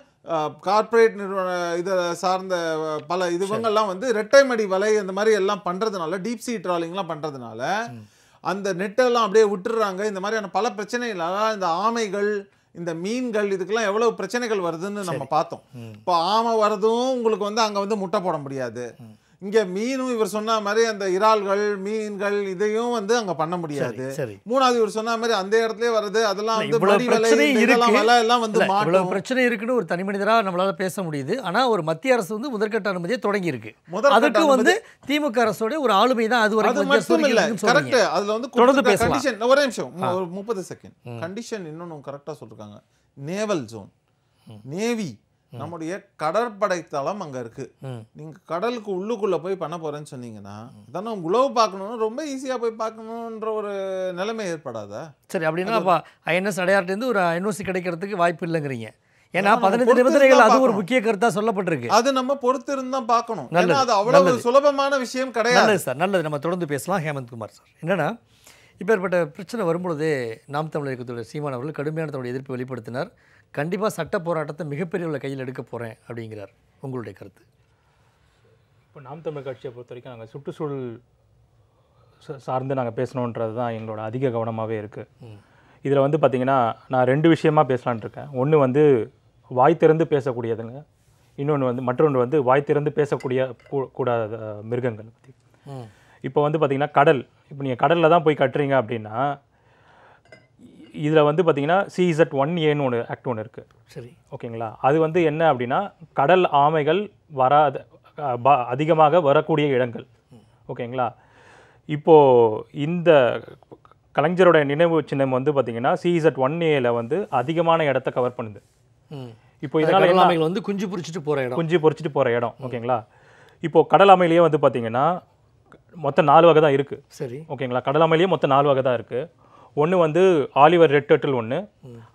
கார்ப்பரேட் நிறுவன இதை சார்ந்த பல இதுவங்கள்லாம் வந்து ரெட்டைமடி வலை அந்த மாதிரி எல்லாம் பண்ணுறதுனால டீப் சீ ட்ராலிங்லாம் பண்ணுறதுனால அந்த நெட்டெல்லாம் அப்படியே விட்டுடுறாங்க இந்த மாதிரியான பல பிரச்சனைகளால் இந்த ஆமைகள் இந்த மீன்கள் இதுக்கெல்லாம் எவ்வளவு பிரச்சனைகள் வருதுன்னு நம்ம பார்த்தோம் இப்போ ஆமை வரதும் உங்களுக்கு வந்து அங்கே வந்து முட்டை போட முடியாது இங்கே மீனும் இவர் சொன்ன மாதிரி அந்த இறால்கள் மீன்கள் இதையும் வந்து அங்கே பண்ண முடியாது மூணாவது இவர் சொன்ன மாதிரி அந்த இடத்துல வர்றது அதெல்லாம் வந்து மடி விலை எல்லாம் வந்து இவ்வளவு பிரச்சனை இருக்குன்னு ஒரு தனி மனிதராக நம்மளால பேச முடியுது ஆனால் ஒரு மத்திய அரசு வந்து முதற்கட்ட அனுமதியை தொடங்கி இருக்கு அதுக்கு வந்து திமுக அரசோட ஒரு ஆளுமை தான் அது ஒரு மட்டும் இல்லை கரெக்ட் அதில் வந்து தொடர்ந்து கண்டிஷன் ஒரே நிமிஷம் ஒரு முப்பது செகண்ட் கண்டிஷன் இன்னொன்னு கரெக்டாக சொல்லிருக்காங்க நேவல் ஜோன் நேவி நம்முடைய கடற்படை தளம் அங்கே இருக்குது நீங்கள் கடலுக்கு உள்ளுக்குள்ளே போய் பண்ண போகிறேன்னு சொன்னீங்கன்னா தானே உழவு பார்க்கணும்னு ரொம்ப ஈஸியாக போய் பார்க்கணுன்ற ஒரு நிலைமை ஏற்படாதா சரி அப்படின்னா அப்போ ஐஎன்எஸ் அடையார்ட்டேருந்து ஒரு ஐநூசி கிடைக்கிறதுக்கு வாய்ப்பு இல்லைங்கிறீங்க ஏன்னா பதினஞ்சு நிபந்தனைகள் அது ஒரு முக்கிய கருத்தா சொல்லப்பட்டிருக்கு அது நம்ம பொறுத்து இருந்தா பார்க்கணும் அது அவ்வளவு சுலபமான விஷயம் கிடையாது சார் நல்லது நம்ம தொடர்ந்து பேசலாம் ஹேமந்த்குமார் சார் என்னன்னா இப்பேற்பட்ட பிரச்சனை வரும்பொழுது நாம் தமிழர் இயக்கத்துடைய சீமான் அவர்கள் கடுமையான தன்னுடைய எதிர்ப்பு வெளிப்படுத்தினார் கண்டிப்பாக சட்ட போராட்டத்தை மிகப்பெரிய உள்ள கையில் எடுக்க போகிறேன் அப்படிங்கிறார் உங்களுடைய கருத்து இப்போ நாம் தமிழ் கட்சியை பொறுத்த வரைக்கும் நாங்கள் சுற்றுச்சூழல் சார்ந்து நாங்கள் பேசணுன்றது தான் எங்களோட அதிக கவனமாகவே இருக்குது இதில் வந்து பார்த்திங்கன்னா நான் ரெண்டு விஷயமா இருக்கேன் ஒன்று வந்து வாய் திறந்து பேசக்கூடியதுங்க இன்னொன்று வந்து மற்றொன்று வந்து வாய் திறந்து பேசக்கூடிய கூடாத மிருகங்கள் பற்றி இப்போ வந்து பார்த்திங்கன்னா கடல் இப்போ நீங்கள் கடலில் தான் போய் கட்டுறீங்க அப்படின்னா இதில் வந்து பார்த்தீங்கன்னா சிஇசட் ஒன் ஏன்னு ஒன்று ஆக்ட் ஒன்று இருக்குது சரி ஓகேங்களா அது வந்து என்ன அப்படின்னா கடல் ஆமைகள் வராத அதிகமாக வரக்கூடிய இடங்கள் ஓகேங்களா இப்போது இந்த கலைஞரோட நினைவு சின்னம் வந்து பார்த்திங்கன்னா சிஇசட் ஒன் ஏல வந்து அதிகமான இடத்த கவர் பண்ணுது இப்போ இதனால் ஆமைகள் வந்து குஞ்சு பொறிச்சிட்டு போகிற இடம் குஞ்சு பொறிச்சிட்டு போகிற இடம் ஓகேங்களா இப்போது கடல் அமையிலேயே வந்து பார்த்தீங்கன்னா மொத்தம் நாலு வகை தான் இருக்குது சரி ஓகேங்களா கடல் அமையிலேயே மொத்தம் நாலு வகை தான் இருக்குது ஒன்று வந்து ஆலிவர் ரெட் டேர்ட்டில் ஒன்று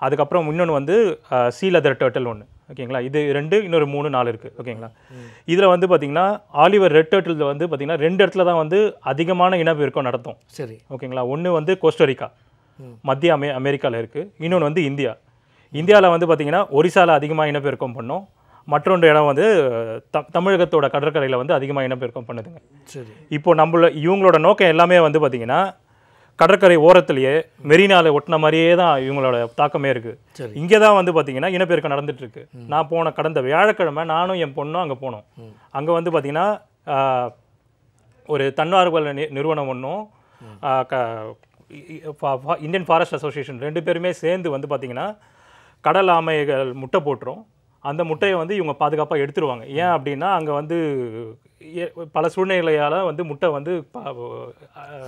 அதுக்கப்புறம் இன்னொன்று வந்து சீ லெதர் ஒன்று ஓகேங்களா இது ரெண்டு இன்னொரு மூணு நாலு இருக்குது ஓகேங்களா இதில் வந்து பார்த்திங்கன்னா ஆலிவர் ரெட் டேர்ட்டில் வந்து பார்த்திங்கன்னா ரெண்டு இடத்துல தான் வந்து அதிகமான இனப்பெருக்கம் நடத்தும் சரி ஓகேங்களா ஒன்று வந்து கோஸ்டரிக்கா மத்திய அமெ அமெரிக்காவில் இருக்குது இன்னொன்று வந்து இந்தியா இந்தியாவில் வந்து பார்த்திங்கன்னா ஒரிசாவில் அதிகமாக இனப்பெருக்கம் பண்ணோம் மற்றொன்று இடம் வந்து த தமிழகத்தோட கடற்கரையில் வந்து அதிகமாக இனப்பெருக்கம் பண்ணுதுங்க சரி இப்போ நம்மள இவங்களோட நோக்கம் எல்லாமே வந்து பார்த்திங்கன்னா கடற்கரை ஓரத்துலேயே மெரினாவில் ஒட்டின மாதிரியே தான் இவங்களோட தாக்கமே இருக்குது இங்கே தான் வந்து பார்த்தீங்கன்னா இனப்பெருக்கம் நடந்துட்டு இருக்கு நான் போன கடந்த வியாழக்கிழமை நானும் என் பொண்ணும் அங்கே போனோம் அங்கே வந்து பார்த்தீங்கன்னா ஒரு தன்னார்வல நிறுவனம் ஒன்றும் இந்தியன் ஃபாரஸ்ட் அசோசியேஷன் ரெண்டு பேருமே சேர்ந்து வந்து பார்த்திங்கன்னா கடல் ஆமைகள் முட்டை போட்டுரும் அந்த முட்டையை வந்து இவங்க பாதுகாப்பாக எடுத்துருவாங்க ஏன் அப்படின்னா அங்கே வந்து பல சூழ்நிலையால் வந்து முட்டை வந்து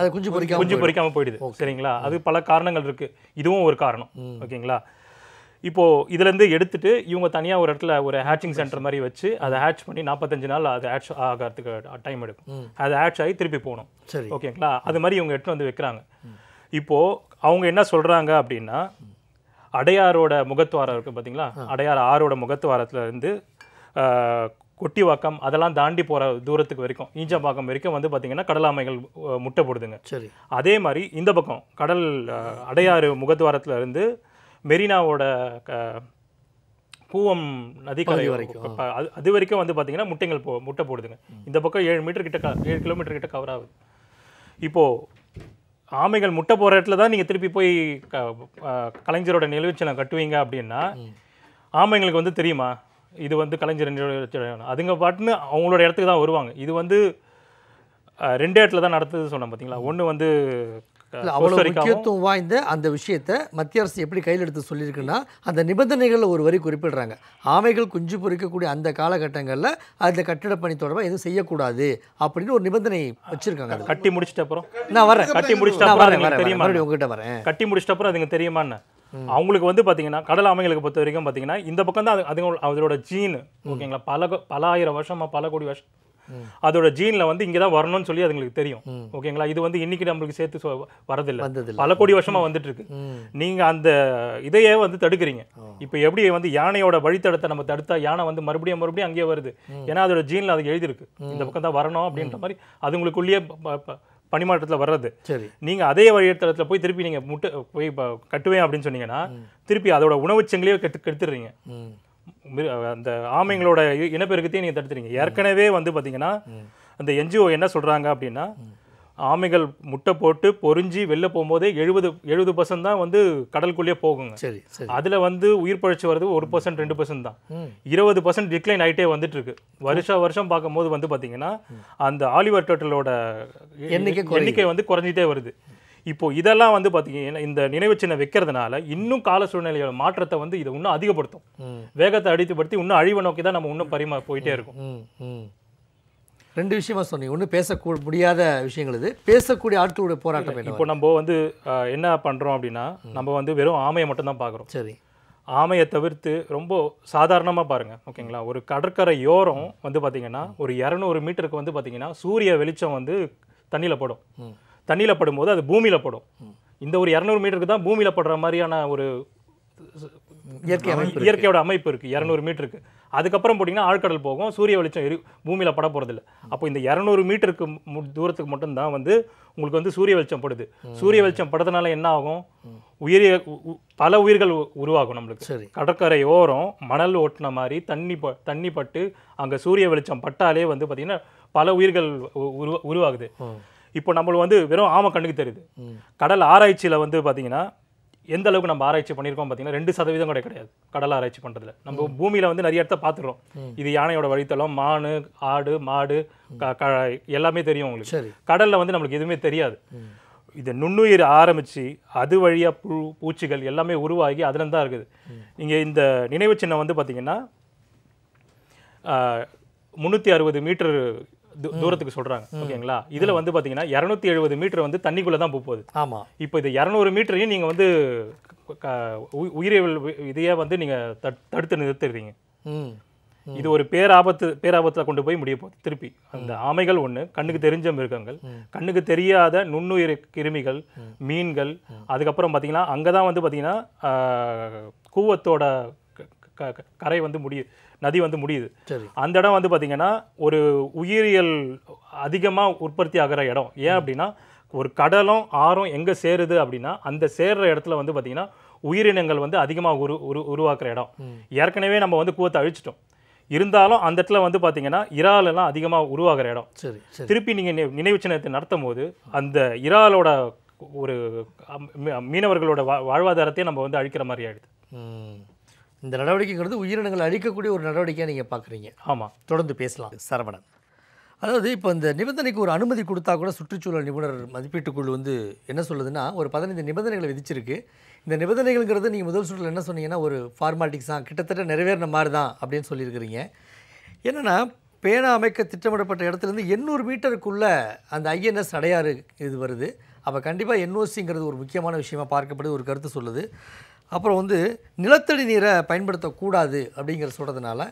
அது குஞ்சு பொறிக்க குஞ்சு பொறிக்காமல் போயிடுது சரிங்களா அது பல காரணங்கள் இருக்குது இதுவும் ஒரு காரணம் ஓகேங்களா இப்போது இதுலேருந்து எடுத்துட்டு இவங்க தனியாக ஒரு இடத்துல ஒரு ஹேட்சிங் சென்டர் மாதிரி வச்சு அதை ஹேட்ச் பண்ணி நாற்பத்தஞ்சு நாள் அது ஹேட்ச் ஆகிறதுக்கு டைம் எடுக்கும் அது ஹேட்ச் ஆகி திருப்பி போகணும் சரி ஓகேங்களா அது மாதிரி இவங்க எடுத்து வந்து வைக்கிறாங்க இப்போது அவங்க என்ன சொல்கிறாங்க அப்படின்னா அடையாரோட முகத்துவாரம் இருக்குது பார்த்தீங்களா அடையார் ஆரோட முகத்துவாரத்தில் இருந்து கொட்டிவாக்கம் அதெல்லாம் தாண்டி போகிற தூரத்துக்கு வரைக்கும் ஈஞ்சம்பாக்கம் வரைக்கும் வந்து பார்த்திங்கன்னா கடலாமைகள் முட்டை போடுதுங்க சரி அதே மாதிரி இந்த பக்கம் கடல் அடையாறு முகத்துவாரத்தில் இருந்து மெரினாவோட க கூவம் நதிக்கரை வரைக்கும் அது வரைக்கும் வந்து பார்த்தீங்கன்னா முட்டைகள் போ முட்டை போடுதுங்க இந்த பக்கம் ஏழு மீட்டர் கிட்ட ஏழு கிலோமீட்டர் கிட்ட கவர் ஆகுது இப்போது ஆமைகள் முட்டை போகிற இடத்துல தான் நீங்கள் திருப்பி போய் கலைஞரோட நிலவுச்சலம் கட்டுவீங்க அப்படின்னா ஆமைங்களுக்கு வந்து தெரியுமா இது வந்து கலைஞர் அதுங்க பாட்டுன்னு அவங்களோட இடத்துக்கு தான் வருவாங்க இது வந்து ரெண்டு இடத்துல தான் நடத்துது சொன்னேன் பார்த்தீங்களா ஒன்று வந்து அவ்வளவு முக்கியத்துவம் வாய்ந்த அந்த விஷயத்தை மத்திய அரசு எப்படி கையில் எடுத்து சொல்லியிருக்குன்னா அந்த நிபந்தனைகளில் ஒரு வரி குறிப்பிடுறாங்க ஆமைகள் குஞ்சு பொறிக்கக்கூடிய அந்த காலகட்டங்களில் அந்த கட்டிட பணி தொடர்பாக எதுவும் செய்யக்கூடாது அப்படின்னு ஒரு நிபந்தனை வச்சுருக்காங்க கட்டி முடிச்சிட்ட அப்புறம் நான் வரேன் கட்டி முடிச்சிட்டு வரேன் வரேன் மறுபடியும் உங்ககிட்ட வரேன் கட்டி முடிச்சிட்ட அப்புறம் அதுங்க தெரியுமான்னு அவங்களுக்கு வந்து பார்த்தீங்கன்னா கடல் ஆமைகளுக்கு பொறுத்த வரைக்கும் பார்த்தீங்கன்னா இந்த பக்கம் தான் அது அதோட ஜீன் ஓகேங்களா பல பல ஆயிரம் வருஷமாக பல கோடி வருஷம் அதோட ஜீனில் வந்து இங்கே தான் வரணும்னு சொல்லி அதுங்களுக்கு தெரியும் ஓகேங்களா இது வந்து இன்னைக்கு நம்மளுக்கு சேர்த்து வரதில்லை பல கோடி வருஷமாக வந்துட்டு இருக்கு நீங்கள் அந்த இதையே வந்து தடுக்கிறீங்க இப்போ எப்படி வந்து யானையோட வழித்தடத்தை நம்ம தடுத்தா யானை வந்து மறுபடியும் மறுபடியும் அங்கேயே வருது ஏன்னா அதோட ஜீனில் அது எழுதிருக்கு இந்த பக்கம் தான் வரணும் அப்படின்ற மாதிரி அதுங்களுக்குள்ளேயே பனிமாற்றத்தில் வர்றது சரி நீங்கள் அதே வழித்தடத்தில் போய் திருப்பி நீங்கள் முட்டை போய் கட்டுவேன் அப்படின்னு சொன்னீங்கன்னா திருப்பி அதோட உணவு செங்கலையே கெட்டு கெடுத்துடுறீங்க அந்த ஆமைங்களோட இனப்பெருக்கத்தையும் நீங்கள் தடுத்துறீங்க ஏற்கனவே வந்து பார்த்தீங்கன்னா அந்த என்ஜிஓ என்ன சொல்கிறாங்க அப்படின்னா ஆமைகள் முட்டை போட்டு பொறிஞ்சி வெளில போகும்போதே எழுபது எழுபது பர்சன்ட் தான் வந்து கடலுக்குள்ளேயே போகுங்க சரி அதில் வந்து உயிர் பழச்சி வர்றது ஒரு பர்சன்ட் ரெண்டு பர்சன்ட் தான் இருபது பர்சன்ட் டிக்ளைன் ஆகிட்டே வந்துட்டு இருக்கு வருஷம் வருஷம் பார்க்கும்போது வந்து பார்த்தீங்கன்னா அந்த ஆலிவர் டோட்டலோட எண்ணிக்கை எண்ணிக்கை வந்து குறைஞ்சிட்டே வருது இப்போ இதெல்லாம் வந்து பார்த்தீங்கன்னா இந்த நினைவு சின்ன வைக்கிறதுனால இன்னும் கால சூழ்நிலையோட மாற்றத்தை வந்து இதை இன்னும் அதிகப்படுத்தும் வேகத்தை அடித்துப்படுத்தி இன்னும் அழிவை நோக்கி தான் நம்ம இன்னும் பரிமா போயிட்டே இருக்கும் ரெண்டு விஷயமா சொன்னீங்க ஒன்று பேசக்கூ முடியாத விஷயங்கள் இது பேசக்கூடிய ஆட்களுடைய போராட்டம் இப்போ நம்ம வந்து என்ன பண்ணுறோம் அப்படின்னா நம்ம வந்து வெறும் ஆமையை மட்டும்தான் பார்க்குறோம் சரி ஆமையை தவிர்த்து ரொம்ப சாதாரணமாக பாருங்கள் ஓகேங்களா ஒரு கடற்கரை யோரம் வந்து பார்த்திங்கன்னா ஒரு இரநூறு மீட்டருக்கு வந்து பார்த்திங்கன்னா சூரிய வெளிச்சம் வந்து தண்ணியில் போடும் தண்ணியில் படும்போது அது பூமியில் படும் இந்த ஒரு இரநூறு மீட்டருக்கு தான் பூமியில் படுற மாதிரியான ஒரு இயற்கை இயற்கையோட அமைப்பு இருக்குது இரநூறு மீட்டருக்கு அதுக்கப்புறம் போட்டிங்கன்னா ஆழ்கடல் போகும் சூரிய வெளிச்சம் எரி பூமியில் பட போகிறதில்ல அப்போ இந்த இரநூறு மீட்டருக்கு மு தூரத்துக்கு மட்டும்தான் வந்து உங்களுக்கு வந்து சூரிய வெளிச்சம் படுது சூரிய வெளிச்சம் படுறதுனால என்ன ஆகும் உயிரிய பல உயிர்கள் உருவாகும் நம்மளுக்கு சரி கடற்கரை ஓரம் மணல் ஓட்டின மாதிரி தண்ணி ப தண்ணி பட்டு அங்கே சூரிய வெளிச்சம் பட்டாலே வந்து பார்த்திங்கன்னா பல உயிர்கள் உருவாகுது இப்போ நம்மளுக்கு வந்து வெறும் ஆம கண்ணுக்கு தெரியுது கடல் ஆராய்ச்சியில் வந்து பார்த்தீங்கன்னா எந்த அளவுக்கு நம்ம ஆராய்ச்சி பண்ணியிருக்கோம் பார்த்தீங்கன்னா ரெண்டு சதவீதம் கூட கிடையாது கடல் ஆராய்ச்சி பண்ணுறதுல நம்ம பூமியில் வந்து நிறைய இடத்த பார்த்துருவோம் இது யானையோட வழித்தளம் மான் ஆடு மாடு எல்லாமே தெரியும் உங்களுக்கு கடலில் வந்து நம்மளுக்கு எதுவுமே தெரியாது இது நுண்ணுயிர் ஆரம்பித்து அது வழியாக புழு பூச்சிகள் எல்லாமே உருவாகி அதில் தான் இருக்குது இங்கே இந்த நினைவு சின்னம் வந்து பார்த்திங்கன்னா முந்நூற்றி அறுபது மீட்டர் தூரத்துக்கு சொல்றாங்க ஓகேங்களா இதுல வந்து பாத்தீங்கன்னா இருநூத்தி எழுபது மீட்டர் வந்து தண்ணிக்குள்ள தான் போகுது ஆமா இப்போ இது இரநூறு மீட்டரையும் நீங்க வந்து உயிரியல் இதையே வந்து நீங்க தடுத்து நிறுத்துறீங்க இது ஒரு பேராபத்து பேராபத்துல கொண்டு போய் முடிய போகுது திருப்பி அந்த ஆமைகள் ஒன்று கண்ணுக்கு தெரிஞ்ச மிருகங்கள் கண்ணுக்கு தெரியாத நுண்ணுயிர் கிருமிகள் மீன்கள் அதுக்கப்புறம் பார்த்தீங்கன்னா அங்கே தான் வந்து பார்த்தீங்கன்னா கூவத்தோட கரை வந்து முடியுது நதி வந்து முடியுது அந்த இடம் வந்து பார்த்திங்கன்னா ஒரு உயிரியல் அதிகமாக உற்பத்தி ஆகிற இடம் ஏன் அப்படின்னா ஒரு கடலும் ஆறும் எங்கே சேருது அப்படின்னா அந்த சேர்கிற இடத்துல வந்து பார்த்திங்கன்னா உயிரினங்கள் வந்து அதிகமாக உரு உரு உருவாக்குற இடம் ஏற்கனவே நம்ம வந்து கூவத்தை அழிச்சிட்டோம் இருந்தாலும் அந்த இடத்துல வந்து பார்த்தீங்கன்னா இறாலெல்லாம் அதிகமாக உருவாகிற இடம் சரி திருப்பி நீங்கள் நினைவு சின்னத்தை நடத்தும் போது அந்த இறாலோட ஒரு மீனவர்களோட வாழ்வாதாரத்தையே நம்ம வந்து அழிக்கிற மாதிரி ஆகிடுது இந்த நடவடிக்கைங்கிறது உயிரினங்கள் அழிக்கக்கூடிய ஒரு நடவடிக்கையாக நீங்கள் பார்க்குறீங்க ஆமாம் தொடர்ந்து பேசலாம் சரவணன் அதாவது இப்போ இந்த நிபந்தனைக்கு ஒரு அனுமதி கொடுத்தா கூட சுற்றுச்சூழல் நிபுணர் மதிப்பீட்டுக்குழு வந்து என்ன சொல்லுதுன்னா ஒரு பதினைந்து நிபந்தனைகளை விதிச்சிருக்கு இந்த நிபந்தனைகள்ங்கிறது நீங்கள் முதல் சுற்றில் என்ன சொன்னீங்கன்னா ஒரு ஃபார்மாலிட்டிக்ஸ் தான் கிட்டத்தட்ட நிறைவேறின மாதிரி தான் அப்படின்னு சொல்லியிருக்கிறீங்க என்னென்னா பேனா அமைக்க திட்டமிடப்பட்ட இடத்துலேருந்து எண்ணூறு மீட்டருக்குள்ளே அந்த ஐஎன்எஸ் அடையாறு இது வருது அப்போ கண்டிப்பாக என்ஓசிங்கிறது ஒரு முக்கியமான விஷயமாக பார்க்கப்படுது ஒரு கருத்து சொல்லுது அப்புறம் வந்து நிலத்தடி நீரை பயன்படுத்தக்கூடாது அப்படிங்கிற சொல்கிறதுனால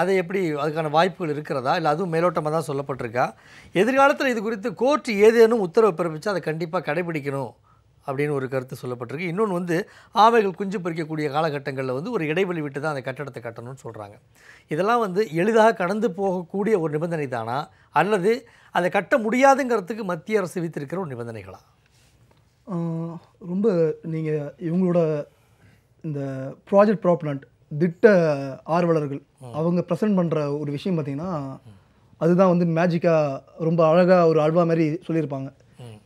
அதை எப்படி அதுக்கான வாய்ப்புகள் இருக்கிறதா இல்லை அதுவும் மேலோட்டமாக தான் சொல்லப்பட்டிருக்கா எதிர்காலத்தில் இது குறித்து கோர்ட் ஏதேனும் உத்தரவு பிறப்பித்து அதை கண்டிப்பாக கடைபிடிக்கணும் அப்படின்னு ஒரு கருத்து சொல்லப்பட்டிருக்கு இன்னொன்று வந்து ஆவைகள் குஞ்சு பொறிக்கக்கூடிய காலகட்டங்களில் வந்து ஒரு இடைவெளி விட்டு தான் அந்த கட்டடத்தை கட்டணும்னு சொல்கிறாங்க இதெல்லாம் வந்து எளிதாக கடந்து போகக்கூடிய ஒரு நிபந்தனை தானா அல்லது அதை கட்ட முடியாதுங்கிறதுக்கு மத்திய அரசு வித்திருக்கிற ஒரு நிபந்தனைகளா ரொம்ப நீங்கள் இவங்களோட இந்த ப்ராஜெக்ட் ப்ராப்ளண்ட் திட்ட ஆர்வலர்கள் அவங்க ப்ரெசென்ட் பண்ணுற ஒரு விஷயம் பார்த்தீங்கன்னா அதுதான் வந்து மேஜிக்காக ரொம்ப அழகாக ஒரு அல்வா மாதிரி சொல்லியிருப்பாங்க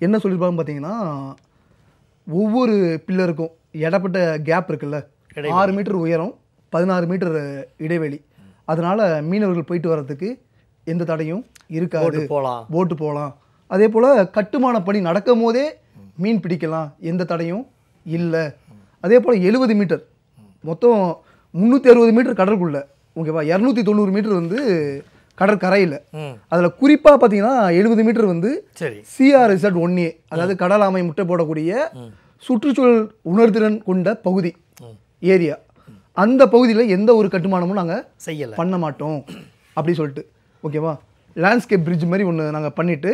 என்ன சொல்லியிருப்பாங்கன்னு பார்த்தீங்கன்னா ஒவ்வொரு பில்லருக்கும் இடப்பட்ட கேப் இருக்குல்ல ஆறு மீட்டர் உயரம் பதினாறு மீட்டர் இடைவெளி அதனால் மீனவர்கள் போயிட்டு வர்றதுக்கு எந்த தடையும் இருக்காது போகலாம் போட்டு போகலாம் அதே போல் கட்டுமான பணி நடக்கும் போதே மீன் பிடிக்கலாம் எந்த தடையும் இல்லை அதே போல் எழுபது மீட்டர் மொத்தம் முந்நூற்றி அறுபது மீட்டர் கடற்குள்ளே ஓகேவா இரநூத்தி தொண்ணூறு மீட்டர் வந்து கடற்கரையில் அதில் குறிப்பாக பார்த்தீங்கன்னா எழுபது மீட்டர் வந்து சிஆர் ரிசர்ட் ஒன்னே அதாவது கடல் ஆமை முட்டை போடக்கூடிய சுற்றுச்சூழல் உணர்திறன் கொண்ட பகுதி ஏரியா அந்த பகுதியில் எந்த ஒரு கட்டுமானமும் நாங்கள் செய்ய பண்ண மாட்டோம் அப்படி சொல்லிட்டு ஓகேவா லேண்ட்ஸ்கேப் பிரிட்ஜ் மாதிரி ஒன்று நாங்கள் பண்ணிவிட்டு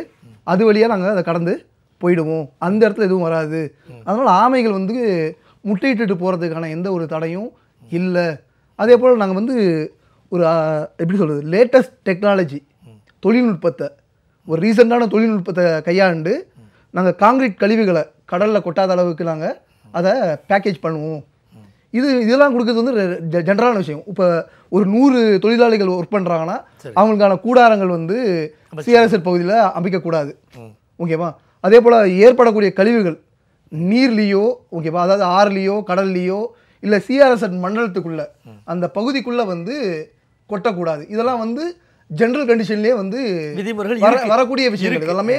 அது வழியாக நாங்கள் அதை கடந்து போயிடுவோம் அந்த இடத்துல எதுவும் வராது அதனால் ஆமைகள் வந்து முட்டையிட்டு போகிறதுக்கான எந்த ஒரு தடையும் இல்லை அதே போல் நாங்கள் வந்து ஒரு எப்படி சொல்கிறது லேட்டஸ்ட் டெக்னாலஜி தொழில்நுட்பத்தை ஒரு ரீசெண்டான தொழில்நுட்பத்தை கையாண்டு நாங்கள் காங்கிரீட் கழிவுகளை கடலில் கொட்டாத அளவுக்கு நாங்கள் அதை பேக்கேஜ் பண்ணுவோம் இது இதெல்லாம் கொடுக்கறது வந்து ஜென்ரலான விஷயம் இப்போ ஒரு நூறு தொழிலாளிகள் ஒர்க் பண்ணுறாங்கன்னா அவங்களுக்கான கூடாரங்கள் வந்து சிஆர்எஸ்எல் பகுதியில் அமைக்கக்கூடாது ஓகேவா அதே போல் ஏற்படக்கூடிய கழிவுகள் நீர்லேயோ ஓகேவா அதாவது ஆறுலேயோ கடல்லையோ இல்லை சிஆர்எஸ்எட் மண்டலத்துக்குள்ளே அந்த பகுதிக்குள்ளே வந்து கொட்டக்கூடாது இதெல்லாம் வந்து ஜென்ரல் கண்டிஷன்லேயே வந்து விதிமுறைகள் வர வரக்கூடிய விஷயங்கள் இதெல்லாமே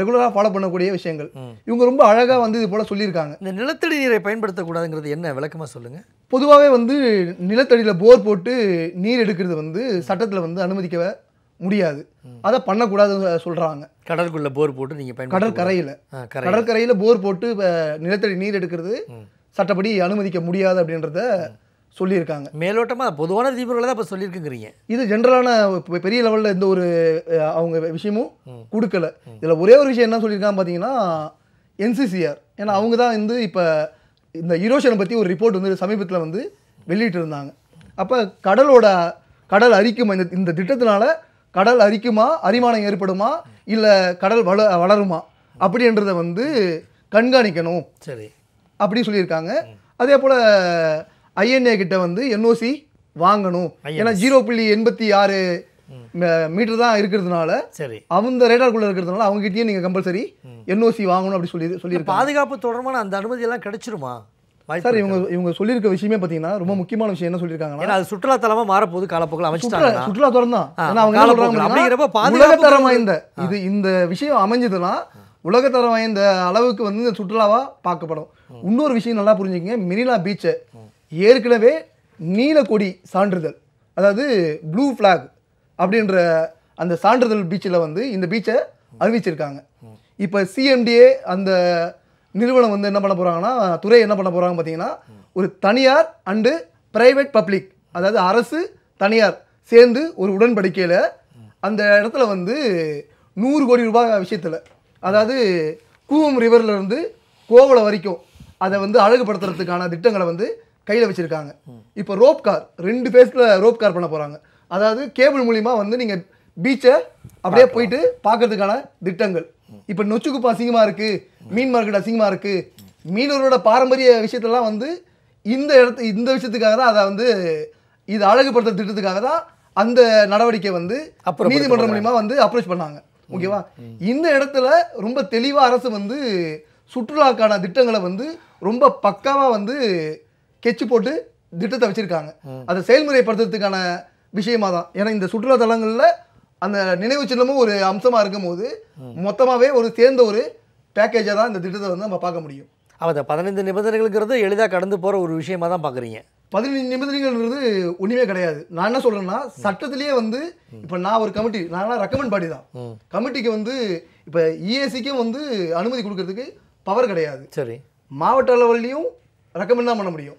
ரெகுலராக ஃபாலோ பண்ணக்கூடிய விஷயங்கள் இவங்க ரொம்ப அழகாக வந்து இது போல் சொல்லியிருக்காங்க இந்த நிலத்தடி நீரை பயன்படுத்தக்கூடாதுங்கிறது என்ன விளக்கமாக சொல்லுங்கள் பொதுவாகவே வந்து நிலத்தடியில் போர் போட்டு நீர் எடுக்கிறது வந்து சட்டத்தில் வந்து அனுமதிக்க முடியாது அதை பண்ணக்கூடாதுன்னு சொல்கிறாங்க கடற்குள்ளே போர் போட்டு நீங்கள் கடற்கரையில் கடற்கரையில் போர் போட்டு இப்போ நிலத்தடி நீர் எடுக்கிறது சட்டப்படி அனுமதிக்க முடியாது அப்படின்றத சொல்லியிருக்காங்க மேலோட்டமாக பொதுவான தீபங்களை தான் இப்போ சொல்லியிருக்குங்கிறீங்க இது ஜென்ரலான பெரிய லெவலில் எந்த ஒரு அவங்க விஷயமும் கொடுக்கல இதில் ஒரே ஒரு விஷயம் என்ன சொல்லியிருக்காங்க பார்த்தீங்கன்னா என்சிசிஆர் ஏன்னா அவங்க தான் வந்து இப்போ இந்த ஈரோஷனை பற்றி ஒரு ரிப்போர்ட் வந்து சமீபத்தில் வந்து வெளியிட்டிருந்தாங்க அப்போ கடலோட கடல் அரிக்கும் இந்த இந்த திட்டத்தினால கடல் அரிக்குமா அரிமானம் ஏற்படுமா இல்லை கடல் வள வளருமா அப்படின்றத வந்து கண்காணிக்கணும் சரி அப்படின்னு சொல்லியிருக்காங்க அதே போல் ஐஎன்ஏ கிட்ட வந்து என்ஓசி வாங்கணும் ஏன்னா ஜீரோ புள்ளி எண்பத்தி ஆறு மீட்டர் தான் இருக்கிறதுனால சரி அவங்க ரேடார்க்குள்ளே இருக்கிறதுனால அவங்ககிட்டயும் நீங்கள் கம்பல்சரி என்ஓசி வாங்கணும் அப்படி சொல்லி சொல்லி பாதுகாப்பு தொடர்பான அந்த அனுமதி எல்லாம் கிடைச்சிருமா சார் இவங்க இவங்க சொல்லியிருக்க விஷயமே பார்த்தீங்கன்னா ரொம்ப முக்கியமான விஷயம் என்ன சொல்லியிருக்காங்கன்னா அது சுற்றுலா மாற மாறப்போது காலப்போக்கில் அமைச்சிட்டாங்க சுற்றுலா தரம் தான் அவங்க என்ன உலகத்தரம் வாய்ந்த இது இந்த விஷயம் அமைஞ்சதுன்னா உலகத்தரம் வாய்ந்த அளவுக்கு வந்து இந்த சுற்றுலாவாக பார்க்கப்படும் இன்னொரு விஷயம் நல்லா புரிஞ்சுக்கங்க மெரினா பீச்சை ஏற்கனவே நீலக்கொடி சான்றிதழ் அதாவது ப்ளூ ஃப்ளாக் அப்படின்ற அந்த சான்றிதழ் பீச்சில் வந்து இந்த பீச்சை அறிவிச்சிருக்காங்க இப்போ சிஎம்டிஏ அந்த நிறுவனம் வந்து என்ன பண்ண போகிறாங்கன்னா துறை என்ன பண்ண போகிறாங்க பார்த்தீங்கன்னா ஒரு தனியார் அண்டு ப்ரைவேட் பப்ளிக் அதாவது அரசு தனியார் சேர்ந்து ஒரு உடன்படிக்கையில் அந்த இடத்துல வந்து நூறு கோடி ரூபாய் விஷயத்தில் அதாவது கூவம் ரிவர்லேருந்து கோவளம் வரைக்கும் அதை வந்து அழகுபடுத்துறதுக்கான திட்டங்களை வந்து கையில் வச்சுருக்காங்க இப்போ ரோப் கார் ரெண்டு பேஸில் ரோப் கார் பண்ண போகிறாங்க அதாவது கேபிள் மூலிமா வந்து நீங்கள் பீச்சை அப்படியே போயிட்டு பார்க்கறதுக்கான திட்டங்கள் இப்போ நொச்சுக்குப்பு அசிங்கமாக இருக்குது மீன் மார்க்கெட் அசிங்கமாக இருக்குது மீனவரோட பாரம்பரிய விஷயத்தெல்லாம் வந்து இந்த இடத்து இந்த விஷயத்துக்காக தான் அதை வந்து இது அழகுபடுத்துற திட்டத்துக்காக தான் அந்த நடவடிக்கை வந்து அப்புறம் நீதிமன்றம் மூலியமாக வந்து அப்ரோச் பண்ணாங்க ஓகேவா இந்த இடத்துல ரொம்ப தெளிவாக அரசு வந்து சுற்றுலாக்கான திட்டங்களை வந்து ரொம்ப பக்காவாக வந்து கெச்சு போட்டு திட்டத்தை வச்சுருக்காங்க அதை செயல்முறைப்படுத்துறதுக்கான விஷயமாக தான் ஏன்னா இந்த சுற்றுலா தலங்களில் அந்த நினைவு சின்னமும் ஒரு அம்சமாக இருக்கும் போது மொத்தமாகவே ஒரு சேர்ந்த ஒரு பேக்கேஜாக தான் இந்த திட்டத்தை வந்து நம்ம பார்க்க முடியும் அவள் பதினைந்து நிபந்தனைகள்ங்கிறது எளிதாக கடந்து போகிற ஒரு விஷயமா தான் பார்க்குறீங்க பதினைந்து நிபந்தனைகள்ன்றது ஒன்றுமே கிடையாது நான் என்ன சொல்கிறேன்னா சட்டத்திலேயே வந்து இப்போ நான் ஒரு கமிட்டி நான்லாம் ரெக்கமெண்ட் பாடி தான் கமிட்டிக்கு வந்து இப்போ இஏசிக்கும் e வந்து அனுமதி கொடுக்கறதுக்கு பவர் கிடையாது சரி மாவட்ட லெவல்லையும் ரெக்கமெண்ட் தான் பண்ண முடியும்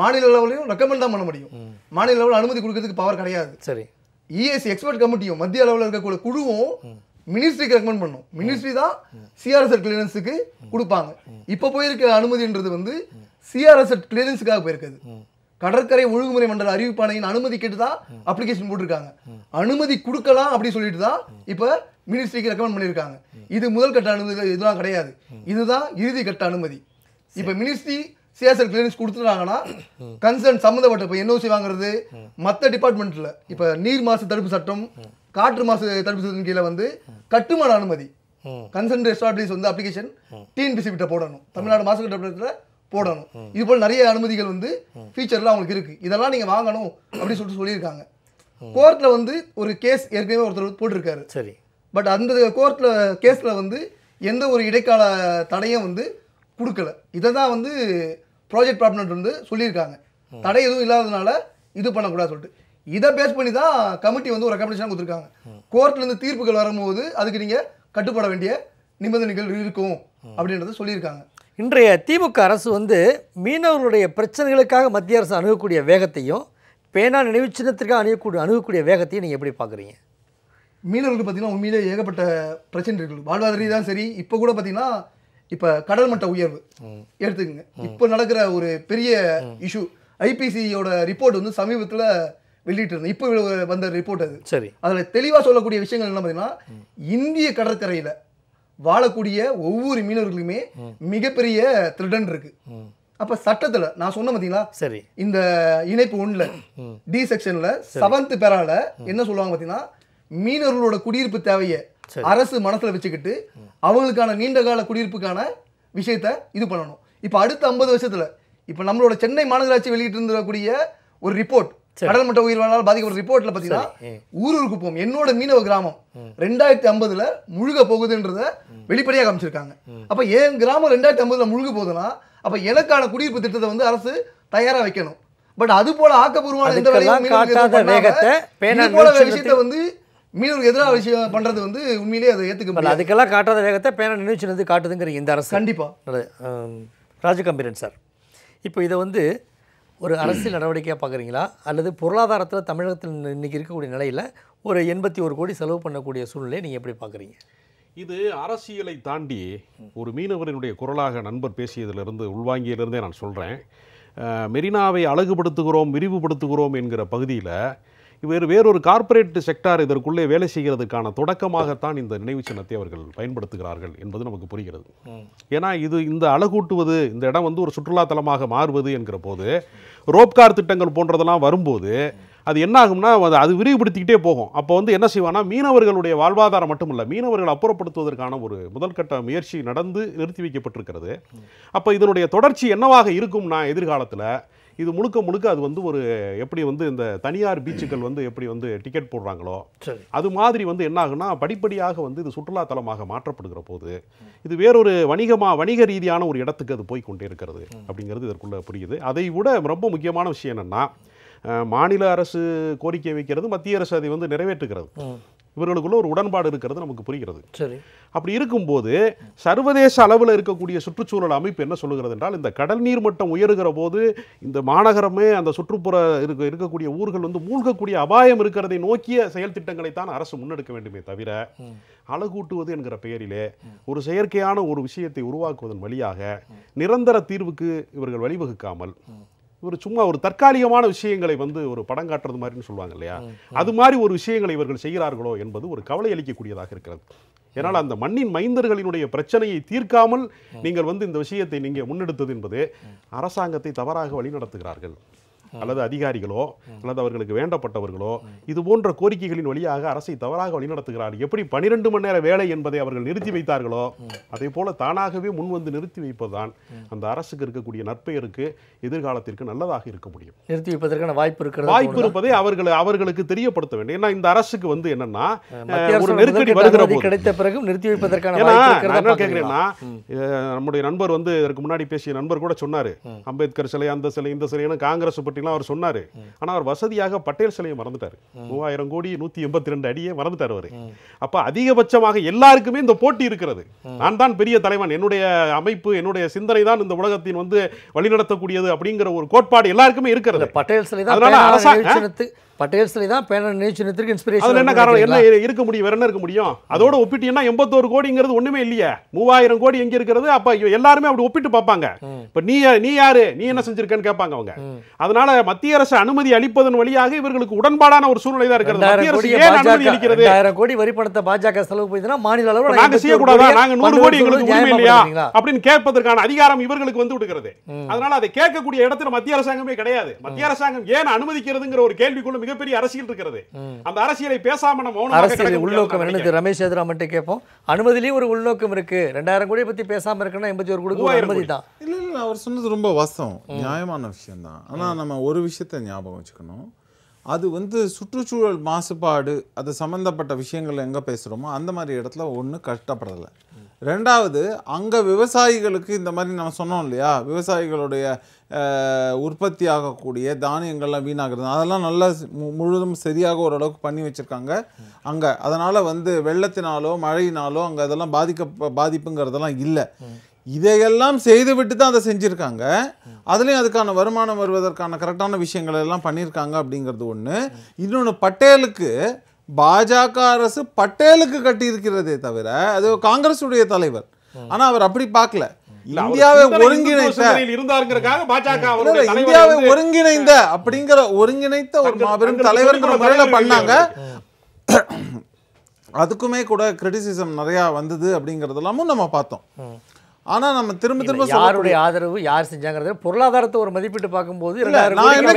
மாநில லெவலையும் ரெக்கமெண்ட் தான் பண்ண முடியும் மாநில லெவலில் அனுமதி கொடுக்கறதுக்கு பவர் கிடையாது சரி இஎஸ்சி எக்ஸ்பர்ட் கமிட்டியும் மத்திய அளவில் இருக்கக்கூடிய குழுவும் மினிஸ்ட்ரிக்கு ரெக்கமெண்ட் பண்ணும் மினிஸ்ட்ரி தான் சிஆர்எஸ்எட் கிளியரன்ஸுக்கு கொடுப்பாங்க இப்போ போயிருக்க அனுமதின்றது வந்து சிஆர்எஸ்எட் கிளியரன்ஸுக்காக போயிருக்குது கடற்கரை ஒழுங்குமுறை மண்டல அறிவிப்பாணையின் அனுமதி கேட்டு தான் அப்ளிகேஷன் போட்டிருக்காங்க அனுமதி கொடுக்கலாம் அப்படின்னு சொல்லிட்டு தான் இப்போ மினிஸ்ட்ரிக்கு ரெக்கமெண்ட் பண்ணியிருக்காங்க இது முதல் கட்ட அனுமதி இதெல்லாம் கிடையாது இதுதான் இறுதி கட்ட அனுமதி இப்போ மினிஸ்ட்ரி சிஎஸ்எல் கிளியரன்ஸ் கொடுத்துட்டாங்கன்னா கன்சர்ன் சம்மந்தப்பட்ட இப்போ என்ஓசி வாங்குறது மற்ற டிபார்ட்மெண்ட்டில் இப்போ நீர் மாசு தடுப்பு சட்டம் காற்று மாசு தடுப்பு சட்டத்தின் கீழே வந்து கட்டுமான அனுமதி கன்சர்ன் எஸ்டாப்ளிஸ் வந்து அப்ளிகேஷன் டிஎன்பிசி கிட்ட போடணும் தமிழ்நாடு மாசு கட்டத்தில் போடணும் இது போல் நிறைய அனுமதிகள் வந்து ஃபியூச்சரில் அவங்களுக்கு இருக்குது இதெல்லாம் நீங்கள் வாங்கணும் அப்படின்னு சொல்லிட்டு சொல்லியிருக்காங்க கோர்ட்டில் வந்து ஒரு கேஸ் ஏற்கனவே ஒருத்தர் போட்டிருக்காரு சரி பட் அந்த கோர்ட்டில் கேஸில் வந்து எந்த ஒரு இடைக்கால தடையும் வந்து கொடுக்கல இதை தான் வந்து ப்ராஜெக்ட் பார்ட்னர் வந்து சொல்லியிருக்காங்க தடை எதுவும் இல்லாததுனால இது பண்ணக்கூடாது சொல்லிட்டு இதை பேஸ் பண்ணி தான் கமிட்டி வந்து ஒரு ரெக்கமெண்டேஷன் கொடுத்துருக்காங்க கோர்ட்லேருந்து தீர்ப்புகள் வரும்போது அதுக்கு நீங்கள் கட்டுப்பட வேண்டிய நிபந்தனைகள் இருக்கும் அப்படின்றத சொல்லியிருக்காங்க இன்றைய திமுக அரசு வந்து மீனவர்களுடைய பிரச்சனைகளுக்காக மத்திய அரசு அணுகக்கூடிய வேகத்தையும் பேனா நினைவு சின்னத்திற்காக அணுகக்கூடிய அணுகக்கூடிய வேகத்தையும் நீங்கள் எப்படி பார்க்குறீங்க மீனவர்கள் பார்த்திங்கன்னா உண்மையிலே ஏகப்பட்ட பிரச்சனை இருக்குது வாழ்வாதாரி தான் சரி இப்போ கூட பார்த்திங்கன்னா இப்போ கடல் மட்ட உயர்வு எடுத்துக்கோங்க இப்போ நடக்கிற ஒரு பெரிய இஷ்யூ ஐபிசியோட ரிப்போர்ட் வந்து சமீபத்தில் வெளியிட்டிருந்தோம் இப்போ வந்த ரிப்போர்ட் அது சரி அதில் தெளிவாக சொல்லக்கூடிய விஷயங்கள் என்ன பார்த்தீங்கன்னா இந்திய கடற்கரையில் வாழக்கூடிய ஒவ்வொரு மீனவர்களுமே மிகப்பெரிய திருடன் இருக்கு அப்ப சட்டத்துல நான் சொன்ன பாத்தீங்களா சரி இந்த இணைப்பு ஒண்ணுல டி செக்ஷன்ல செவன்த் பெறால என்ன சொல்லுவாங்க பாத்தீங்கன்னா மீனவர்களோட குடியிருப்பு தேவையை அரசு மனசில் வச்சுக்கிட்டு அவங்களுக்கான நீண்ட கால குடியிருப்புக்கான விஷயத்த இது பண்ணணும் இப்போ அடுத்த ஐம்பது வருஷத்தில் இப்போ நம்மளோட சென்னை மாநகராட்சி வெளியிட்டு இருந்தக்கூடிய ஒரு ரிப்போர்ட் கடல் மட்ட உயிரினால் பாதிக்கப்பட்ட ரிப்போர்ட்ல பாத்தீங்கன்னா ஊருக்கு போவோம் என்னோட மீனவ கிராமம் ரெண்டாயிரத்தி ஐம்பதுல முழுக போகுதுன்றத வெளிப்படையாக காமிச்சிருக்காங்க அப்ப என் கிராமம் ரெண்டாயிரத்தி ஐம்பதுல முழுக போகுதுன்னா அப்ப எனக்கான குடியிருப்பு திட்டத்தை வந்து அரசு தயாரா வைக்கணும் பட் அது போல ஆக்கப்பூர்வமான எந்த வேலையும் போல விஷயத்த வந்து மீனவருக்கு எதிராக விஷயம் பண்ணுறது வந்து உண்மையிலேயே அதை ஏற்றுக்க முடியல அதுக்கெல்லாம் காட்டாத வேகத்தை பேனை நினைச்சுனது காட்டுதுங்கிற இந்த அரசு கண்டிப்பாக ராஜகம்பீரன் சார் இப்போ இதை வந்து ஒரு அரசியல் நடவடிக்கையாக பார்க்குறீங்களா அல்லது பொருளாதாரத்தில் தமிழகத்தில் இன்றைக்கி இருக்கக்கூடிய நிலையில் ஒரு எண்பத்தி ஒரு கோடி செலவு பண்ணக்கூடிய சூழ்நிலையை நீங்கள் எப்படி பார்க்குறீங்க இது அரசியலை தாண்டி ஒரு மீனவரினுடைய குரலாக நண்பர் பேசியதிலிருந்து உள்வாங்கியிலிருந்தே நான் சொல்கிறேன் மெரினாவை அழகுபடுத்துகிறோம் விரிவுபடுத்துகிறோம் என்கிற பகுதியில் வேறு வேறொரு கார்ப்பரேட் செக்டார் இதற்குள்ளே வேலை செய்கிறதுக்கான தொடக்கமாகத்தான் இந்த நினைவு சின்னத்தை அவர்கள் பயன்படுத்துகிறார்கள் என்பது நமக்கு புரிகிறது ஏன்னா இது இந்த அழகூட்டுவது இந்த இடம் வந்து ஒரு சுற்றுலாத்தலமாக மாறுவது என்கிற போது ரோப்கார் திட்டங்கள் போன்றதெல்லாம் வரும்போது அது என்ன ஆகும்னா அது விரிவுபடுத்திக்கிட்டே போகும் அப்போ வந்து என்ன செய்வானா மீனவர்களுடைய வாழ்வாதாரம் மட்டும் இல்லை மீனவர்கள் அப்புறப்படுத்துவதற்கான ஒரு முதல்கட்ட முயற்சி நடந்து நிறுத்தி வைக்கப்பட்டிருக்கிறது அப்போ இதனுடைய தொடர்ச்சி என்னவாக இருக்கும்னா எதிர்காலத்தில் இது முழுக்க முழுக்க அது வந்து ஒரு எப்படி வந்து இந்த தனியார் பீச்சுகள் வந்து எப்படி வந்து டிக்கெட் போடுறாங்களோ அது மாதிரி வந்து என்ன ஆகுனா படிப்படியாக வந்து இது சுற்றுலாத்தலமாக மாற்றப்படுகிற போது இது வேறொரு வணிகமாக வணிக ரீதியான ஒரு இடத்துக்கு அது போய் கொண்டே இருக்கிறது அப்படிங்கிறது இதற்குள்ளே புரியுது அதை விட ரொம்ப முக்கியமான விஷயம் என்னென்னா மாநில அரசு கோரிக்கை வைக்கிறது மத்திய அரசு அதை வந்து நிறைவேற்றுகிறது இவர்களுக்குள்ள ஒரு உடன்பாடு இருக்கிறது நமக்கு புரிகிறது சரி அப்படி இருக்கும்போது சர்வதேச அளவில் இருக்கக்கூடிய சுற்றுச்சூழல் அமைப்பு என்ன சொல்லுகிறது என்றால் இந்த கடல் நீர் மட்டம் உயருகிற போது இந்த மாநகரமே அந்த சுற்றுப்புற இருக்க இருக்கக்கூடிய ஊர்கள் வந்து மூழ்கக்கூடிய அபாயம் இருக்கிறதை நோக்கிய செயல் திட்டங்களைத்தான் அரசு முன்னெடுக்க வேண்டுமே தவிர அழகூட்டுவது என்கிற பெயரிலே ஒரு செயற்கையான ஒரு விஷயத்தை உருவாக்குவதன் வழியாக நிரந்தர தீர்வுக்கு இவர்கள் வழிவகுக்காமல் ஒரு சும்மா ஒரு தற்காலிகமான விஷயங்களை வந்து ஒரு படம் காட்டுறது மாதிரின்னு சொல்லுவாங்க இல்லையா அது மாதிரி ஒரு விஷயங்களை இவர்கள் செய்கிறார்களோ என்பது ஒரு கவலை அளிக்கக்கூடியதாக இருக்கிறது ஏன்னால் அந்த மண்ணின் மைந்தர்களினுடைய பிரச்சனையை தீர்க்காமல் நீங்கள் வந்து இந்த விஷயத்தை நீங்கள் முன்னெடுத்தது என்பது அரசாங்கத்தை தவறாக வழிநடத்துகிறார்கள் அல்லது அதிகாரிகளோ அல்லது அவர்களுக்கு வேண்டப்பட்டவர்களோ இது போன்ற கோரிக்கைகளின் வழியாக அரசை தவறாக வழிநடத்துகிறார் எப்படி பனிரெண்டு மணி நேர வேலை என்பதை அவர்கள் நிறுத்தி வைத்தார்களோ அதே போல தானாகவே முன் வந்து நிறுத்தி வைப்பதுதான் அந்த அரசுக்கு இருக்கக்கூடிய நற்பெயருக்கு எதிர்காலத்திற்கு நல்லதாக இருக்க முடியும் நிறுத்தி வைப்பதற்கான வாய்ப்பு இருக்கிறது வாய்ப்பு இருப்பதை அவர்கள் அவர்களுக்கு தெரியப்படுத்த வேண்டும் ஏன்னா இந்த அரசுக்கு வந்து என்னன்னா நெருக்கடி வருகிற கிடைத்த பிறகு நிறுத்தி வைப்பதற்கான கேட்கிறேன்னா நம்முடைய நண்பர் வந்து இதற்கு முன்னாடி பேசிய நண்பர் கூட சொன்னாரு அம்பேத்கர் சிலை அந்த சிலை இந்த சிலை காங்கிரஸ் பற்றி அப்படின்லாம் அவர் சொன்னார் ஆனால் அவர் வசதியாக பட்டேல் சிலையை மறந்துட்டார் மூவாயிரம் கோடி நூற்றி எண்பத்தி ரெண்டு அடியே மறந்துட்டார் அவர் அப்போ அதிகபட்சமாக எல்லாருக்குமே இந்த போட்டி இருக்கிறது நான் தான் பெரிய தலைவன் என்னுடைய அமைப்பு என்னுடைய சிந்தனை தான் இந்த உலகத்தின் வந்து வழிநடத்தக்கூடியது அப்படிங்கிற ஒரு கோட்பாடு எல்லாருக்குமே இருக்கிறது பட்டேல் சிலை அதனால தான் பேனர் இன்ஸ்பிரேஷன் என்ன காரணம் என்ன இருக்க முடியும் வேற என்ன இருக்க முடியும் அதோட ஒப்பிட்டீங்கன்னா எண்பத்தோரு கோடிங்கிறது ஒண்ணுமே இல்லையே மூவாயிரம் கோடி எங்க இருக்கிறது அப்ப எல்லாருமே அப்படி ஒப்பிட்டு பார்ப்பாங்க இப்ப நீ நீ யாரு நீ என்ன செஞ்சிருக்கன்னு கேட்பாங்க அவங்க அதனால மத்திய அரசு அனுமதி அளிப்பதன் வழியாக இவர்களுக்கு உடன்பாடான ஒரு சூழ்நிலை தான் இருக்கிறது அனுமதி அளிக்கிறது ஆயிரம் கோடி வரி பணத்தை பாஜக செலவு போயிருந்தா மாநில அளவில் நாங்க செய்யக்கூடாது நாங்க நூறு கோடி எங்களுக்கு இல்லையா அப்படின்னு கேட்பதற்கான அதிகாரம் இவர்களுக்கு வந்து விடுகிறது அதனால அதை கேட்கக்கூடிய இடத்துல மத்திய அரசாங்கமே கிடையாது மத்திய அரசாங்கம் ஏன் அனுமதிக்கிறதுங்கிற ஒரு கேள்விக்குள்ள மிகப்பெரிய அரசியல் இருக்கிறது அந்த அரசியலை பேசாம நம்ம அரசியல் உள்நோக்கம் என்னது ரமேஷ் எதிராமன் கேட்போம் அனுமதியிலேயே ஒரு உள்நோக்கம் இருக்கு ரெண்டாயிரம் கோடி பத்தி பேசாம இருக்குன்னா எண்பத்தி ஒரு கோடி அனுமதி தான் இல்ல இல்ல அவர் சொன்னது ரொம்ப வசம் நியாயமான விஷயம் தான் ஆனா நம்ம ஒரு விஷயத்த ஞாபகம் வச்சுக்கணும் அது வந்து சுற்றுச்சூழல் மாசுபாடு அது சம்மந்தப்பட்ட விஷயங்கள் எங்கே பேசுகிறோமோ அந்த மாதிரி இடத்துல ஒன்றும் கஷ்டப்படலை ரெண்டாவது அங்கே விவசாயிகளுக்கு இந்த மாதிரி நம்ம சொன்னோம் இல்லையா விவசாயிகளுடைய உற்பத்தி ஆகக்கூடிய தானியங்கள்லாம் வீணாகிறது அதெல்லாம் நல்லா முழுதும் சரியாக ஓரளவுக்கு பண்ணி வச்சுருக்காங்க அங்கே அதனால் வந்து வெள்ளத்தினாலோ மழையினாலோ அங்கே அதெல்லாம் பாதிக்க பாதிப்புங்கிறதெல்லாம் இல்லை இதையெல்லாம் செய்துவிட்டு தான் அதை செஞ்சுருக்காங்க அதுலேயும் அதுக்கான வருமானம் வருவதற்கான கரெக்டான விஷயங்கள் எல்லாம் பண்ணியிருக்காங்க அப்படிங்கிறது ஒன்று இன்னொன்று பட்டேலுக்கு பாஜக அரசு பட்டேலுக்கு கட்டியிருக்கிறதே தவிர அது காங்கிரஸ் உடைய தலைவர் ஆனா அவர் அப்படி பார்க்கல இந்தியாவை ஒருங்கிணைத்த இந்தியாவை ஒருங்கிணைந்த அப்படிங்கிற ஒருங்கிணைத்த ஒரு மாபெரும் தலைவர் பண்ணாங்க அதுக்குமே கூட கிரிட்டிசிசம் நிறையா வந்தது அப்படிங்கிறதெல்லாமும் நம்ம பார்த்தோம் ஆனால் நம்ம திரும்ப திரும்ப யாருடைய ஆதரவு யார் செஞ்சாங்கிறது பொருளாதாரத்தை ஒரு மதிப்பீட்டு பார்க்கும்போது நான் என்ன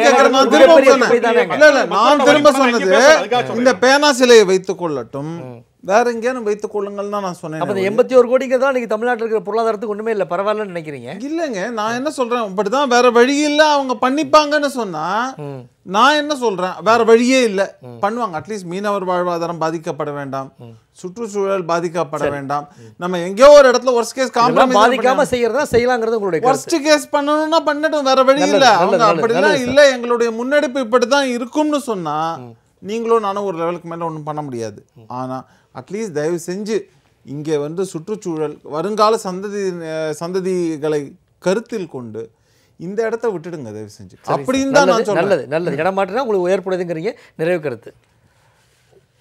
நான் திரும்ப சொன்னது இந்த பேனா சிலையை வைத்துக் கொள்ளட்டும் வேற எங்கேயும் வைத்துக் கொள்ளுங்கள் தான் நான் சொன்னேன் அப்போ எண்பத்தி ஒரு கோடிங்க தான் நீங்கள் தமிழ்நாட்டில் இருக்கிற பொருளாதாரத்துக்கு ஒன்றுமே இல்லை பரவாயில்லன்னு நினைக்கிறீங்க இல்லைங்க நான் என்ன சொல்கிறேன் இப்படி தான் வேற வழி இல்லை அவங்க பண்ணிப்பாங்கன்னு சொன்னால் நான் என்ன சொல்கிறேன் வேற வழியே இல்லை பண்ணுவாங்க அட்லீஸ்ட் மீனவர் வாழ்வாதாரம் பாதிக்கப்பட வேண்டாம் சுற்றுச்சூழல் பாதிக்கப்பட வேண்டாம் நம்ம எங்கேயோ ஒரு இடத்துல ஒர்ஸ்ட் கேஸ் காம்ப்ரமைஸ் பாதிக்காம செய்யறதா செய்யலாங்கிறது உங்களுடைய ஒர்ஸ்ட் கேஸ் பண்ணணும்னா பண்ணட்டும் வேற வழி இல்ல அவங்க அப்படிலாம் எங்களுடைய முன்னெடுப்பு இப்படி தான் இருக்கும்னு சொன்னா நீங்களும் நானும் ஒரு லெவலுக்கு மேல ஒன்றும் பண்ண முடியாது ஆனா அட்லீஸ்ட் தயவு செஞ்சு இங்கே வந்து சுற்றுச்சூழல் வருங்கால சந்ததி சந்ததிகளை கருத்தில் கொண்டு இந்த இடத்த விட்டுடுங்க தயவு செஞ்சு அப்படின்னு தான் நான் சொல்றேன் நல்லது நல்லது இடமாட்டினா உங்களுக்கு ஏற்படுதுங்கிறீங்க நிறைவு கருத்து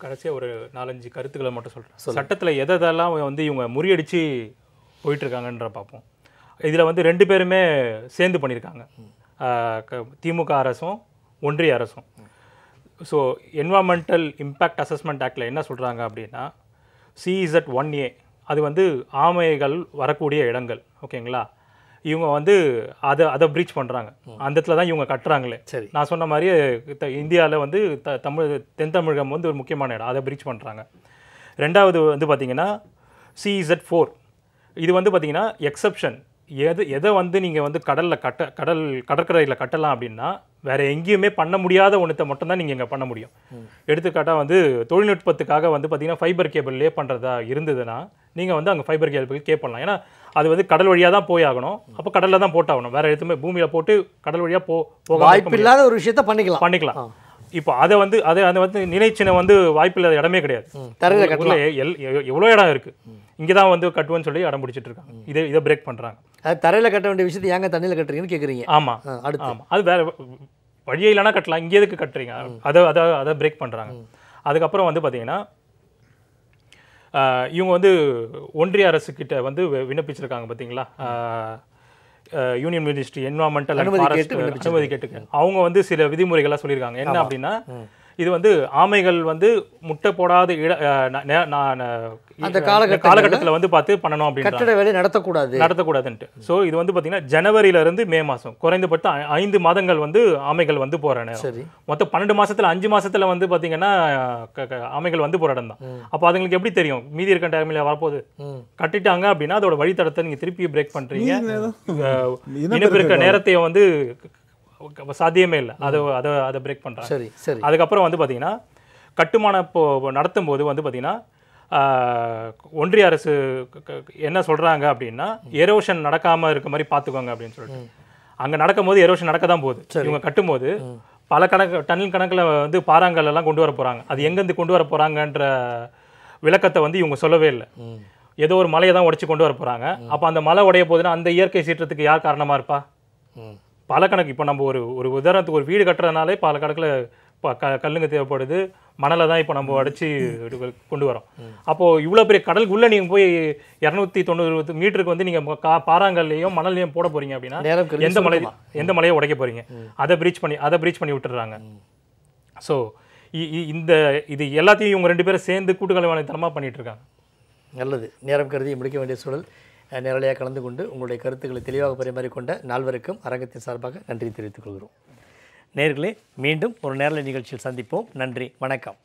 கடைசியாக ஒரு நாலஞ்சு கருத்துக்களை மட்டும் சொல்கிறேன் சட்டத்தில் எதெல்லாம் வந்து இவங்க முறியடித்து போயிட்டுருக்காங்கன்ற பார்ப்போம் இதில் வந்து ரெண்டு பேருமே சேர்ந்து பண்ணியிருக்காங்க திமுக அரசும் ஒன்றிய அரசும் ஸோ என்வாமெண்டல் இம்பேக்ட் அசஸ்மெண்ட் ஆக்டில் என்ன சொல்கிறாங்க அப்படின்னா சிஇசட் ஒன் ஏ அது வந்து ஆமைகள் வரக்கூடிய இடங்கள் ஓகேங்களா இவங்க வந்து அதை அதை ப்ரீச் பண்ணுறாங்க அந்த இடத்துல தான் இவங்க கட்டுறாங்களே சரி நான் சொன்ன மாதிரியே த இந்தியாவில் வந்து த தமிழ் தென் தமிழகம் வந்து ஒரு முக்கியமான இடம் அதை ப்ரீச் பண்ணுறாங்க ரெண்டாவது வந்து பார்த்திங்கன்னா சிஇசட் ஃபோர் இது வந்து பார்த்திங்கன்னா எக்ஸப்ஷன் எது எதை வந்து நீங்கள் வந்து கடலில் கட்ட கடல் கடற்கரையில் கட்டலாம் அப்படின்னா வேறு எங்கேயுமே பண்ண முடியாத ஒன்றத்தை மட்டும்தான் நீங்கள் இங்கே பண்ண முடியும் எடுத்துக்காட்டாக வந்து தொழில்நுட்பத்துக்காக வந்து பார்த்திங்கன்னா ஃபைபர் லே பண்ணுறதா இருந்ததுன்னா நீங்கள் வந்து அங்கே ஃபைபர் கேபிள் கே பண்ணலாம் ஏன்னா அது வந்து கடல் வழியாக தான் போய் ஆகணும் அப்போ கடலில் தான் போட்டாகணும் வேறு எதுவுமே பூமியில் போட்டு கடல் வழியாக போ போக வாய்ப்பு இல்லாத ஒரு விஷயத்த பண்ணிக்கலாம் பண்ணிக்கலாம் இப்போ அதை வந்து அதை அதை வந்து நினைச்சின வந்து வாய்ப்பில்லாத இடமே கிடையாது எவ்வளோ இடம் இருக்குது இங்கே தான் வந்து கட்டுவோன்னு சொல்லி இடம் பிடிச்சிட்டு இருக்காங்க இதை இதை பிரேக் பண்ணுறாங்க அது தரையில் கட்ட வேண்டிய விஷயத்தை ஏங்க தண்ணியில் கட்டுறீங்கன்னு கேட்குறீங்க ஆமாம் அடுத்து ஆமாம் அது வேற வழியே இல்லைனா கட்டலாம் இங்கே எதுக்கு கட்டுறீங்க அதை அதை அதை பிரேக் பண்ணுறாங்க அதுக்கப்புறம் வந்து பார்த்தீங்கன்னா இவங்க வந்து ஒன்றிய அரசுக்கிட்ட வந்து விண்ணப்பிச்சிருக்காங்க பார்த்தீங்களா யூனியன் மினிஸ்ட்ரி என்வாரன்மெண்டல் அனுமதி கேட்டுக்க அவங்க வந்து சில விதிமுறைகள்லாம் சொல்லியிருக்காங்க என்ன அப்படின்னா இது வந்து ஆமைகள் வந்து முட்டை போடாத இட அந்த காலகட்ட காலகட்டத்தில் வந்து பார்த்து பண்ணணும் அப்படின்னு கட்டட வேலை நடத்தக்கூடாது நடத்தக்கூடாதுன்ட்டு ஸோ இது வந்து பார்த்தீங்கன்னா ஜனவரியிலிருந்து மே மாதம் குறைந்தபட்ச ஐந்து மாதங்கள் வந்து ஆமைகள் வந்து போகிற நேரம் சரி மொத்தம் பன்னெண்டு மாதத்தில் அஞ்சு மாதத்தில் வந்து பார்த்தீங்கன்னா ஆமைகள் வந்து போகிற இடம் தான் அப்போ அதுங்களுக்கு எப்படி தெரியும் மீதி இருக்க டைமில் வரப்போகுது கட்டிட்டாங்க அப்படின்னா அதோட வழித்தடத்தை நீங்கள் திருப்பி பிரேக் பண்ணுறீங்க இனப்பு நேரத்தை வந்து சாத்தியமே இல்லை அதை அதை அதை பிரேக் பண்ணுறாங்க சரி சரி அதுக்கப்புறம் வந்து பார்த்தீங்கன்னா கட்டுமான இப்போ நடத்தும் போது வந்து பார்த்தீங்கன்னா ஒன்றிய அரசு என்ன சொல்கிறாங்க அப்படின்னா எரோஷன் நடக்காமல் இருக்க மாதிரி பார்த்துக்கோங்க அப்படின்னு சொல்லிட்டு அங்கே நடக்கும் போது எரோஷன் நடக்க தான் போகுது இவங்க கட்டும்போது பல கணக்கு டன்னில் கணக்கில் வந்து பாறாங்கல் எல்லாம் கொண்டு வர போகிறாங்க அது எங்கேருந்து கொண்டு வர போகிறாங்கன்ற விளக்கத்தை வந்து இவங்க சொல்லவே இல்லை ஏதோ ஒரு மலையை தான் உடச்சி கொண்டு வர போகிறாங்க அப்போ அந்த மலை உடைய போதுன்னா அந்த இயற்கை சீற்றத்துக்கு யார் காரணமாக இருப்பா பல கணக்கு இப்போ நம்ம ஒரு ஒரு உதாரணத்துக்கு ஒரு வீடு கட்டுறதுனாலே பல கணக்கில் இப்போ க கல்லுங்க தேவைப்படுது மணலை தான் இப்போ நம்ம அடைச்சி கொண்டு வரோம் அப்போது இவ்வளோ பெரிய கடலுக்குள்ளே நீங்கள் போய் இரநூத்தி தொண்ணூறு மீட்டருக்கு வந்து நீங்கள் கா பாறாங்கல்லையும் மணல்லையும் போட போகிறீங்க அப்படின்னா எந்த மலை எந்த மலையை உடைக்க போகிறீங்க அதை பிரீச் பண்ணி அதை பிரீச் பண்ணி விட்டுடுறாங்க ஸோ இந்த இது எல்லாத்தையும் இவங்க ரெண்டு பேரும் சேர்ந்து கூட்டுக்கலைவாணித்தனமாக பண்ணிகிட்டு இருக்காங்க நல்லது நேரம் கருதி முடிக்க வேண்டிய சூழல் நேரலையாக கலந்து கொண்டு உங்களுடைய கருத்துக்களை தெளிவாக பரிமாறிக்கொண்ட நால்வருக்கும் அரங்கத்தின் சார்பாக நன்றி தெரிவித்துக் கொள்கிறோம் நேர்களே மீண்டும் ஒரு நேரலை நிகழ்ச்சியில் சந்திப்போம் நன்றி வணக்கம்